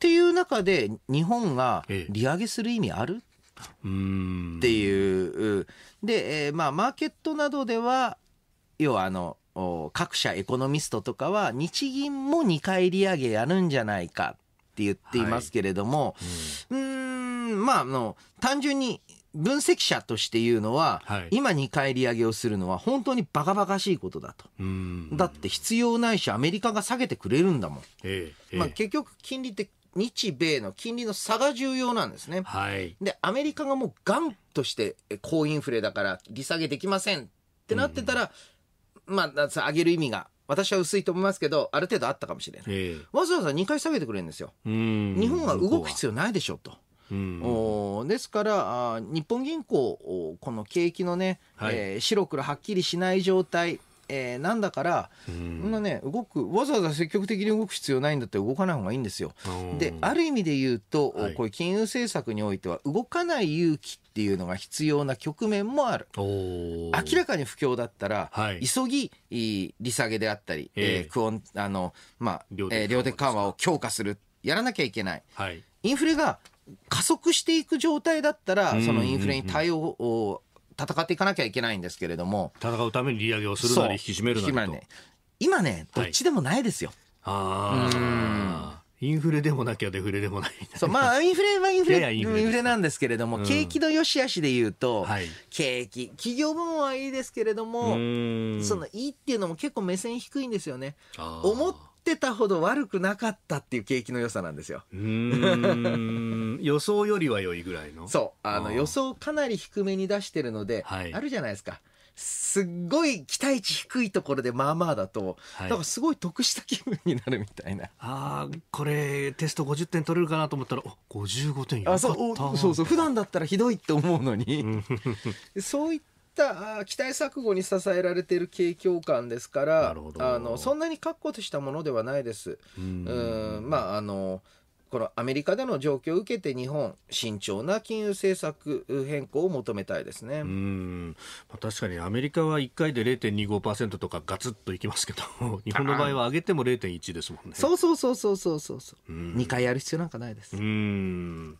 ていう中で、日本が利上げする意味ある、ええっていう。で、えー、まあ、マーケットなどでは、要はあの、各社エコノミストとかは、日銀も2回利上げやるんじゃないかって言っていますけれども、はい、うん、うんまあ、あの、単純に、分析者として言うのは、はい、今2回利上げをするのは本当にバカバカしいことだと。だって必要ないし、アメリカが下げてくれるんだもん。ええ、まあ、結局金利って日米の金利の差が重要なんですね。はい、で、アメリカがもうガンとして高インフレだから利下げできませんってなってたら、うん、まあ、上げる意味が私は薄いと思いますけど、ある程度あったかもしれない。えー、わざわざ2回下げてくれるんですよ。日本は動く必要ないでしょと。おですからあ、日本銀行、この景気のね、はい、えー、白黒はっきりしない状態、えー、なんだから、そんなね、動く、わざわざ積極的に動く必要ないんだって動かない方がいいんですよ。で、ある意味で言うと、はい、こういう金融政策においては、動かない勇気っていうのが必要な局面もある。明らかに不況だったら、はい、急ぎ利下げであったり、えあの、まあ、量的緩和を強化する、やらなきゃいけない。はい、インフレが加速していく状態だったら、そのインフレに対応を、戦っていかなきゃいけないんですけれども。戦うために利上げをするなり引き締めるなりね、今ね、どっちでもないですよ。はい、ああ。インフレでもなきゃデフレでもないそう、まあ、インフレはインフレ、インフレなんですけれども、うん、景気の良し悪しで言うと、はい、景気、企業部門はいいですけれども、そのいいっていうのも結構目線低いんですよね。思っってたほど悪くなかったっていう景気の良さなんですよ。予想よりは良いぐらいのそうあの予想かなり低めに出してるので、はい、あるじゃないですか。すっごい期待値低いところでまあまあだと、はい、だからすごい得した気分になるみたいなあこれテスト50点取れるかなと思ったらお55点よかったあそうそうそう普段だったらひどいって思うのに そういっった期待錯誤に支えられている景況感ですからあのそんなに確固としたものではないです。うんまああのこのアメリカでの状況を受けて日本慎重な金融政策変更を求めたいですねうん確かにアメリカは1回で0.25%とかガツッといきますけど 日本の場合は上げても0.1ですもんねそうそうそうそうそうそうう2回やる必要なんかないですうん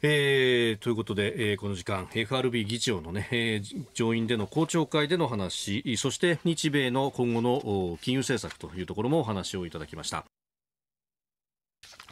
えー、ということで、えー、この時間 FRB 議長のね、えー、上院での公聴会での話そして日米の今後の金融政策というところもお話をいただきました。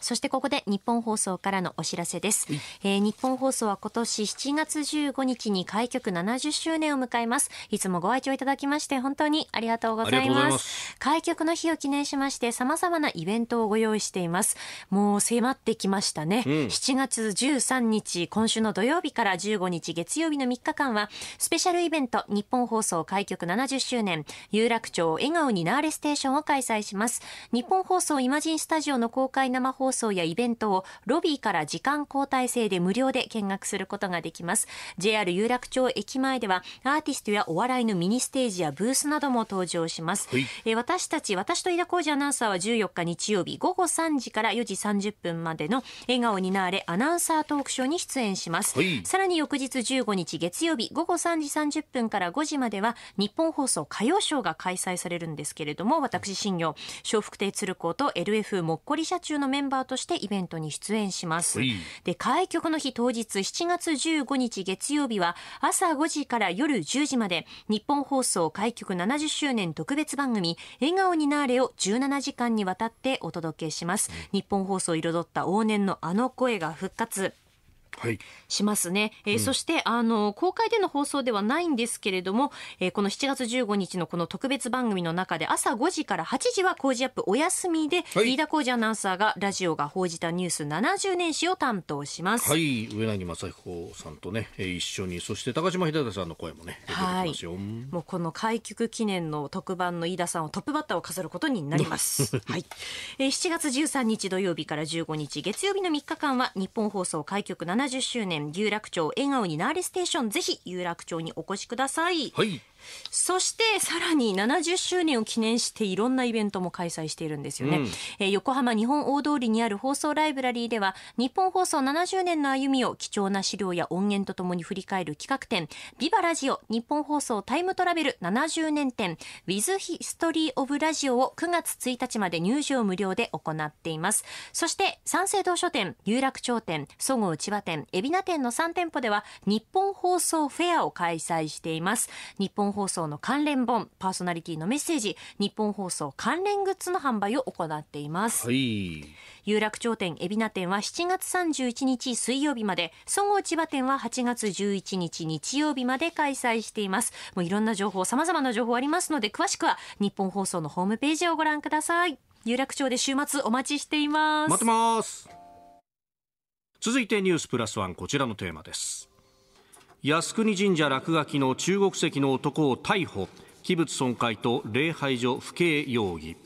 そしてここで日本放送からのお知らせです、えー、日本放送は今年7月15日に開局70周年を迎えますいつもご愛聴いただきまして本当にありがとうございます開局の日を記念しまして様々なイベントをご用意していますもう迫ってきましたね、うん、7月13日今週の土曜日から15日月曜日の3日間はスペシャルイベント日本放送開局70周年有楽町笑顔になーれステーションを開催します日本放送イマジンスタジオの公開生放送送やイベントをロビーから時間交代制で無料で見学することができます JR 有楽町駅前ではアーティストやお笑いのミニステージやブースなども登場します、はい、え私たち私と井田浩二アナウンサーは14日日曜日午後3時から4時30分までの笑顔になれアナウンサートークショーに出演します、はい、さらに翌日15日月曜日午後3時30分から5時までは日本放送歌謡ショーが開催されるんですけれども私新業笑福亭鶴光と LF もっこり社中のメンバーとしてイベントに出演します。で、開局の日当日7月15日月曜日は朝5時から夜10時まで日本放送開局70周年特別番組笑顔になれを17時間にわたってお届けします。日本放送を彩った往年のあの声が復活。しますね、はい、えーそしてあの公開での放送ではないんですけれども、えー、この7月15日のこの特別番組の中で朝5時から8時は「工事アップお休みで」はい、飯田工事アナウンサーがラジオが報じたニュース70年史を担当しますはい上柳正彦さんとねえ一緒にそして高島秀太さんの声もねはいもうこの開局記念の特番の飯田さんをトップバッターを飾ることになります はい、えー、7月13日土曜日から15日月曜日の3日間は日本放送開局70 70周年有楽町笑顔になれステーションぜひ有楽町にお越しください、はいそしてさらに70周年を記念していろんなイベントも開催しているんですよね、うん、え横浜日本大通りにある放送ライブラリーでは日本放送70年の歩みを貴重な資料や音源とともに振り返る企画展ビバラジオ日本放送タイムトラベル70年展 With History of ラジオを9月1日まで入場無料で行っていますそして三省堂書店有楽町店そごう千葉店海老名店の3店舗では日本放送フェアを開催しています日本放送の関連本パーソナリティのメッセージ日本放送関連グッズの販売を行っています、はい、有楽町店海老名店は7月31日水曜日まで総合千葉店は8月11日日曜日まで開催していますもういろんな情報さまざまな情報ありますので詳しくは日本放送のホームページをご覧ください有楽町で週末お待ちしています待ってます続いてニュースプラスワンこちらのテーマです靖国神社落書きの中国籍の男を逮捕器物損壊と礼拝所不敬容疑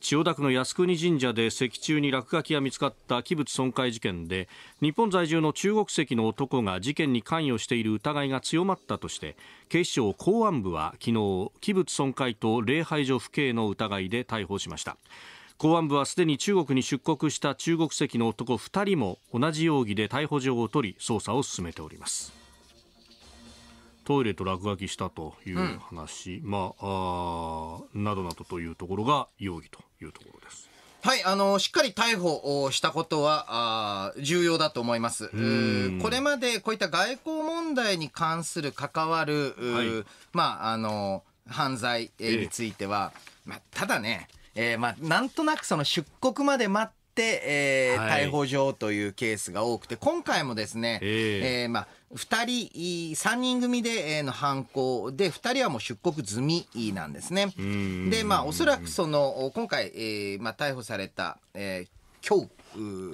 千代田区の靖国神社で石柱に落書きが見つかった器物損壊事件で日本在住の中国籍の男が事件に関与している疑いが強まったとして警視庁公安部は昨日器物損壊と礼拝所不敬の疑いで逮捕しました公安部はすでに中国に出国した中国籍の男2人も同じ容疑で逮捕状を取り捜査を進めておりますトイレと落書きしたという話、うん、まあなどなどというところが容疑というところです。はい、あの、しっかり逮捕をしたことは、あ重要だと思います。これまでこういった外交問題に関する関わる、はい、まあ、あの、犯罪については、ええ、まあ、ただね、えー、まあ、なんとなくその出国まで待って、、えー、はい逮捕状というケースが多くて、今回もですね、えーえーまあ、2人、3人組でえーの犯行で、2人はもう出国済みなんですね。で、まあ、おそらくその、今回、えーまあ、逮捕された、えー、教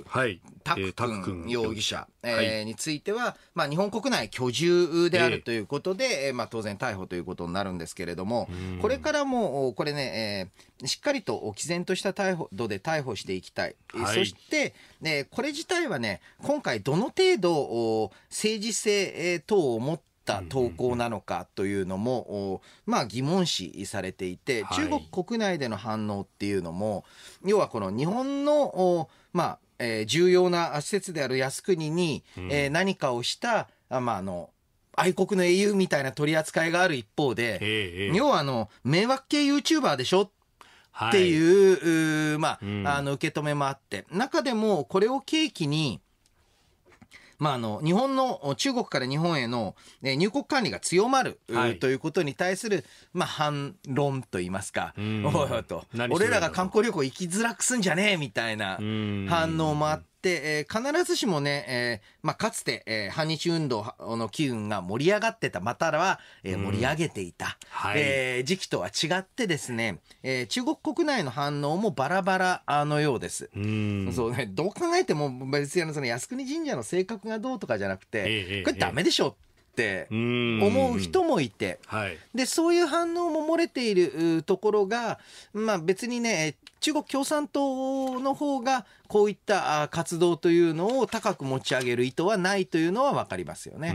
はい、タック容疑者、えー、については、まあ、日本国内居住であるということで、えー、まあ、当然逮捕ということになるんですけれども、これからも、これね、えー、しっかりと毅然とした態度で逮捕していきたい。はい、そして、ね、これ自体はね、今回どの程度政治性等を持ってた投稿なのかというのも、まあ疑問視されていて、中国国内での反応っていうのも、要はこの日本のまあ、えー、重要な施設である靖国に、えー、何かをした、あまあ、あの、愛国の英雄みたいな取り扱いがある一方で、要はあの、迷惑系 YouTuber でしょっていう、はい、まあ、うん、あの、受け止めもあって、中でもこれを契機に、まあ、あの、日本の、中国から日本への入国管理が強まる、はい、ということに対する、まあ、反論といいますか、おおと、俺らが観光旅行行きづらくすんじゃねえみたいな反応もあって、で、えー、必ずしもね、えー、まあ、かつて、えー、反日運動の機運が盛り上がってた、または、えー、盛り上げていた、うんはい、えー、時期とは違ってですね、えー、中国国内の反応もバラバラのようです。うん、そうね、どう考えても別にその靖国神社の性格がどうとかじゃなくて、えー、これダメでしょって思う人もいて、はい、でそういう反応も漏れているところが、まあ、別にね中国共産党の方がこういった活動というのを高く持ち上げる意図はないというのは分かりますよねう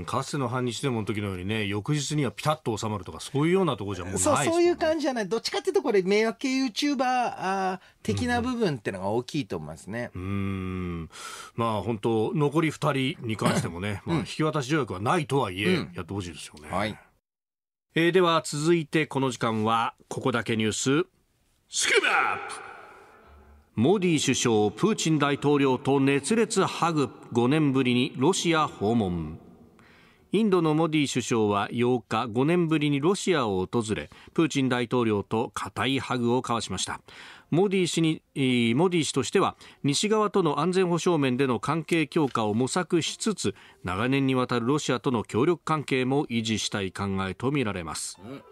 んかつての反日デモの時のようにね翌日にはピタッと収まるとかそういうようなところじゃもうない、ね、そうそういう感じじゃないどっちかというとこれ迷惑系 YouTuber 的な部分っていうのが大きいと思いますねうんまあ本当残り2人に関してもね、まあ、引き渡し条約はないとはいえ、うん、やってほしいですよね、はいえー、では続いてこの時間はここだけニューススプモディ首相プーチン大統領と熱烈ハグ5年ぶりにロシア訪問インドのモディ首相は8日5年ぶりにロシアを訪れプーチン大統領と固いハグを交わしましたモディ氏にモディ氏としては西側との安全保障面での関係強化を模索しつつ長年にわたるロシアとの協力関係も維持したい考えとみられます、うん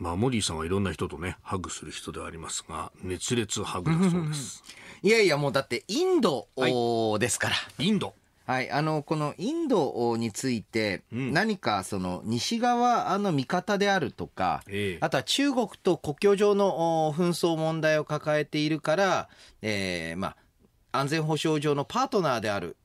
まあ、モディさんはいろんな人とね、ハグする人ではありますが、熱烈ハグだそうです。いやいや、もうだって、インド、ですから。インド。はい、あの、このインドについて、何かその西側の味方であるとか、あとは中国と国境上の紛争問題を抱えているから、えー、まあ、安全保障上のパートナーである、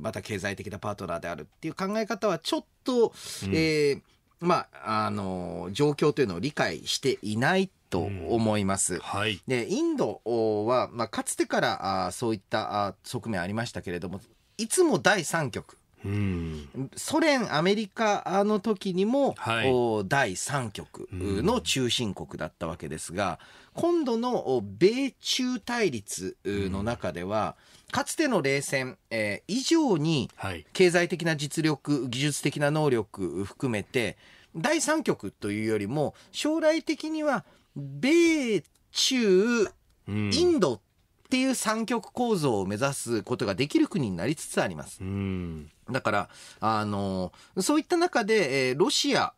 また経済的なパートナーであるっていう考え方はちょっと、うん、えまあ、あの、状況というのを理解していないと思います。うん、はい。で、インドは、まあ、かつてからあそういったあ側面ありましたけれども、いつも第3極。うん、ソ連、アメリカの時にも、はい、第3極の中心国だったわけですが、今度の米中対立の中では、うんかつての冷戦、えー、以上に経済的な実力、技術的な能力含めて、第三極というよりも、将来的には、米中、インドっていう三極構造を目指すことができる国になりつつあります。うんだから、あの、そういった中で、えー、ロシア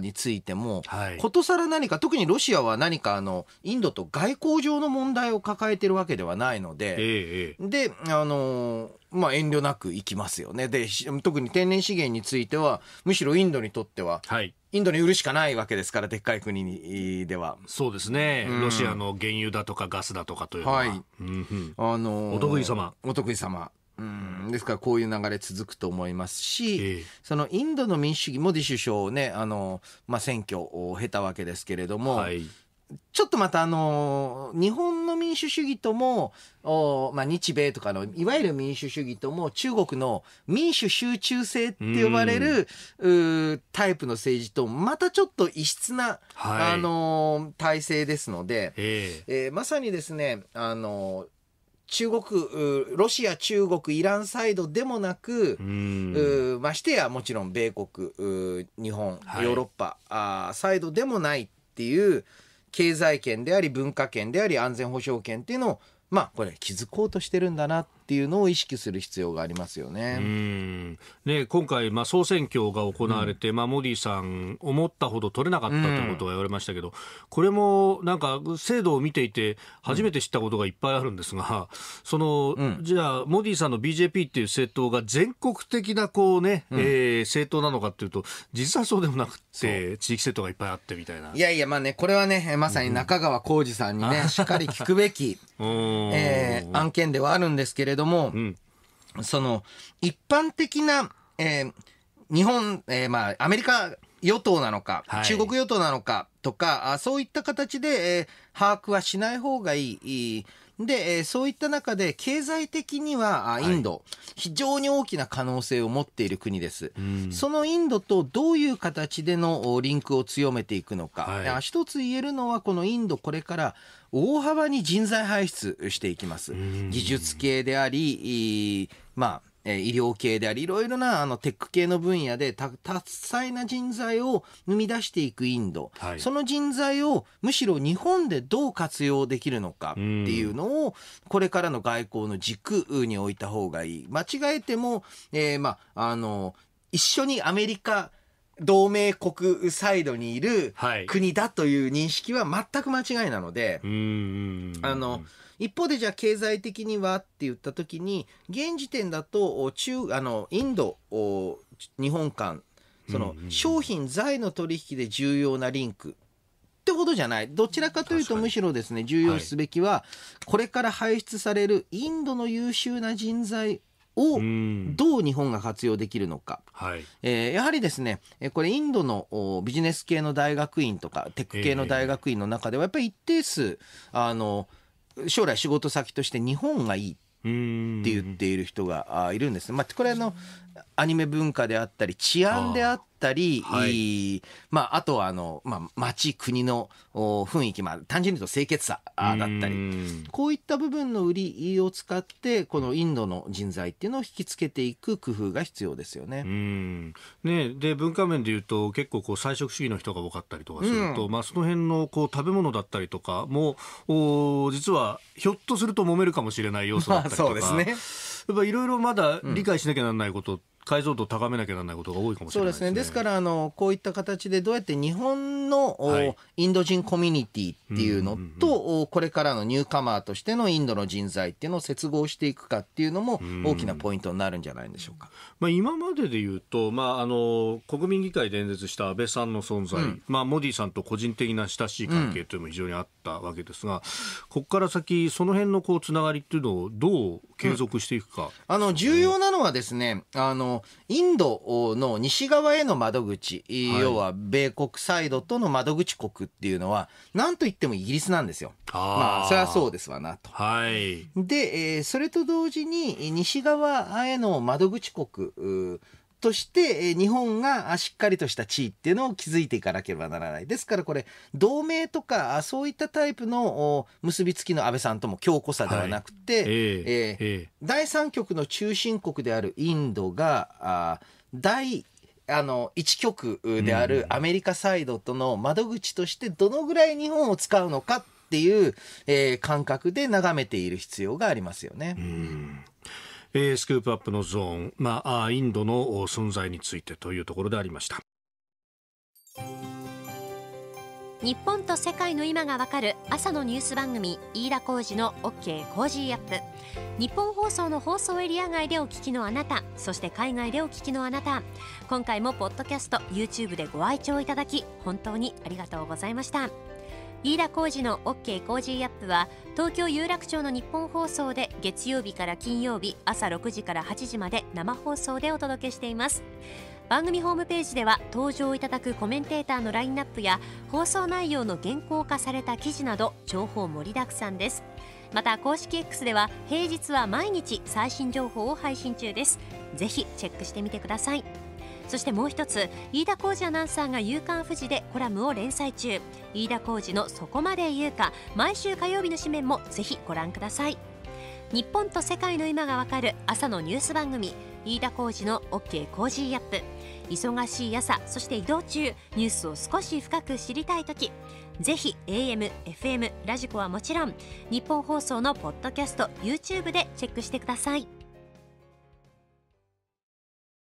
についても、はい、ことさら何か、特にロシアは何か、あの、インドと外交上の問題を抱えてるわけではないので、ええ、で、あの、まあ、遠慮なく行きますよね。で、特に天然資源については、むしろインドにとっては、インドに売るしかないわけですから、でっかい国にでは。そうですね、うん、ロシアの原油だとかガスだとかというのは、はいうんあのー、お得意様。お得意様。うん、ですからこういう流れ続くと思いますし、ええ、そのインドの民主主義、モディ首相ね、あの、まあ、選挙を経たわけですけれども、はい、ちょっとまたあの日本の民主主義とも、まあ、日米とかのいわゆる民主主義とも中国の民主集中制って呼ばれる、タイプの政治とまたちょっと異質な、はい、あの体制ですので、ええー、まさにですねあの中国、ロシア、中国、イランサイドでもなく、ましてやもちろん米国、日本、ヨーロッパ、はい、サイドでもないっていう、経済圏であり文化圏であり安全保障圏っていうのをまあこれ気づこうとしてるんだなっっていうのを意識する必要がありますよね。ね今回、まあ、総選挙が行われて、うん、まあ、モディさん、思ったほど取れなかったということが言われましたけど、うん、これもなんか、制度を見ていて、初めて知ったことがいっぱいあるんですが、その、うん、じゃあ、モディさんの BJP っていう政党が全国的なこうね、うん、えー、政党なのかっていうと、実はそうでもなくて、地域政党がいっぱいあってみたいな。いやいや、まあね、これはね、まさに中川浩二さんにね、しっかり聞くべき、えー、案件ではあるんですけれどれども、うん、その、一般的な、えー、日本、えー、まあ、アメリカ与党なのか、はい、中国与党なのかとか、あそういった形で、えー、把握はしない方がいい。いいで、えそういった中で経済的にはインド、はい、非常に大きな可能性を持っている国です。そのインドとどういう形でのリンクを強めていくのか、はい、一つ言えるのはこのインドこれから大幅に人材輩出していきます。技術系であり、まあ、え医療系であり、いろいろなあのテック系の分野で多彩な人材を生み出していくインド、はい、その人材をむしろ日本でどう活用できるのかっていうのを、これからの外交の軸に置いた方がいい。間違えても、えー、まあ、あの、一緒にアメリカ同盟国サイドにいる国だという認識は全く間違いなので、はい、あの、一方でじゃあ経済的にはって言った時に、現時点だと中、あの、インド、日本間、その商品財の取引で重要なリンクってほどじゃない。どちらかというとむしろですね、重要すべきは、これから排出されるインドの優秀な人材をどう日本が活用できるのか、はいえー、やはりですねこれインドのビジネス系の大学院とかテック系の大学院の中ではやっぱり一定数あの将来仕事先として日本がいいって言っている人がいるんです、まあ、これあのアニメ文化であったり治安であったり、はい、まあ、あとはあの、まあ、町国の雰囲気、まあ、単純に言うと清潔さだったりこういった部分の売りを使ってこのインドの人材っていうのを引きつけていく工夫が必要ですよね。ねで文化面でいうと結構こう菜食主義の人が多かったりとかすると、うん、まあ、その辺のこう食べ物だったりとかもお実はひょっとすると揉めるかもしれない要素だったりとか。まあ、そうですねやっぱいろいろまだ理解しなきゃならないこと、うん解像度を高めなきゃならないことが多いかもしれないですね。ですねですからあの、こういった形でどうやって日本の、はい、インド人コミュニティっていうのと、うんうんうん、これからのニューカマーとしてのインドの人材っていうのを接合していくかっていうのも大きなポイントになるんじゃないでしょうか、まあ、今までで言うと、まあ、あの国民議会で演説した安倍さんの存在、うん、まあ、モディさんと個人的な親しい関係というのも非常にあったわけですが、うん、ここから先、その辺のこうつながりっていうのをどう継続していくか、うん、あの重要なのはですねあのインドの西側への窓口、はい、要は米国サイドとの窓口国っていうのは何といってもイギリスなんですよ。あまあそりゃそうですわなと。はい、で、えー、それと同時に西側への窓口国として、日本がしっかりとした地位っていうのを築いていかなければならない。ですからこれ、同盟とか、そういったタイプの結びつきの安倍さんとも強固さではなくて、はい、えー、えーえー、第三極の中心国であるインドが、第あの、一極であるアメリカサイドとの窓口としてどのぐらい日本を使うのかっていう、えー、感覚で眺めている必要がありますよね。うんえー、スクープアップのゾーン、まあ、インドの存在についてというところでありました日本と世界の今がわかる朝のニュース番組飯田浩司の OK コージーアップ日本放送の放送エリア外でお聞きのあなたそして海外でお聞きのあなた今回もポッドキャスト YouTube でご愛聴いただき本当にありがとうございました飯田浩二の OK ジーアップは東京有楽町の日本放送で月曜日から金曜日朝6時から8時まで生放送でお届けしています番組ホームページでは登場いただくコメンテーターのラインナップや放送内容の原稿化された記事など情報盛りだくさんですまた公式 X では平日は毎日最新情報を配信中ですぜひチェックしてみてくださいそしてもう一つ飯田浩二アナウンサーが「夕刊富士」でコラムを連載中飯田浩二の「そこまで言うか」毎週火曜日の紙面もぜひご覧ください日本と世界の今がわかる朝のニュース番組飯田浩二の OK コージーアップ忙しい朝そして移動中ニュースを少し深く知りたい時ぜひ AM、FM、ラジコはもちろん日本放送のポッドキャスト YouTube でチェックしてください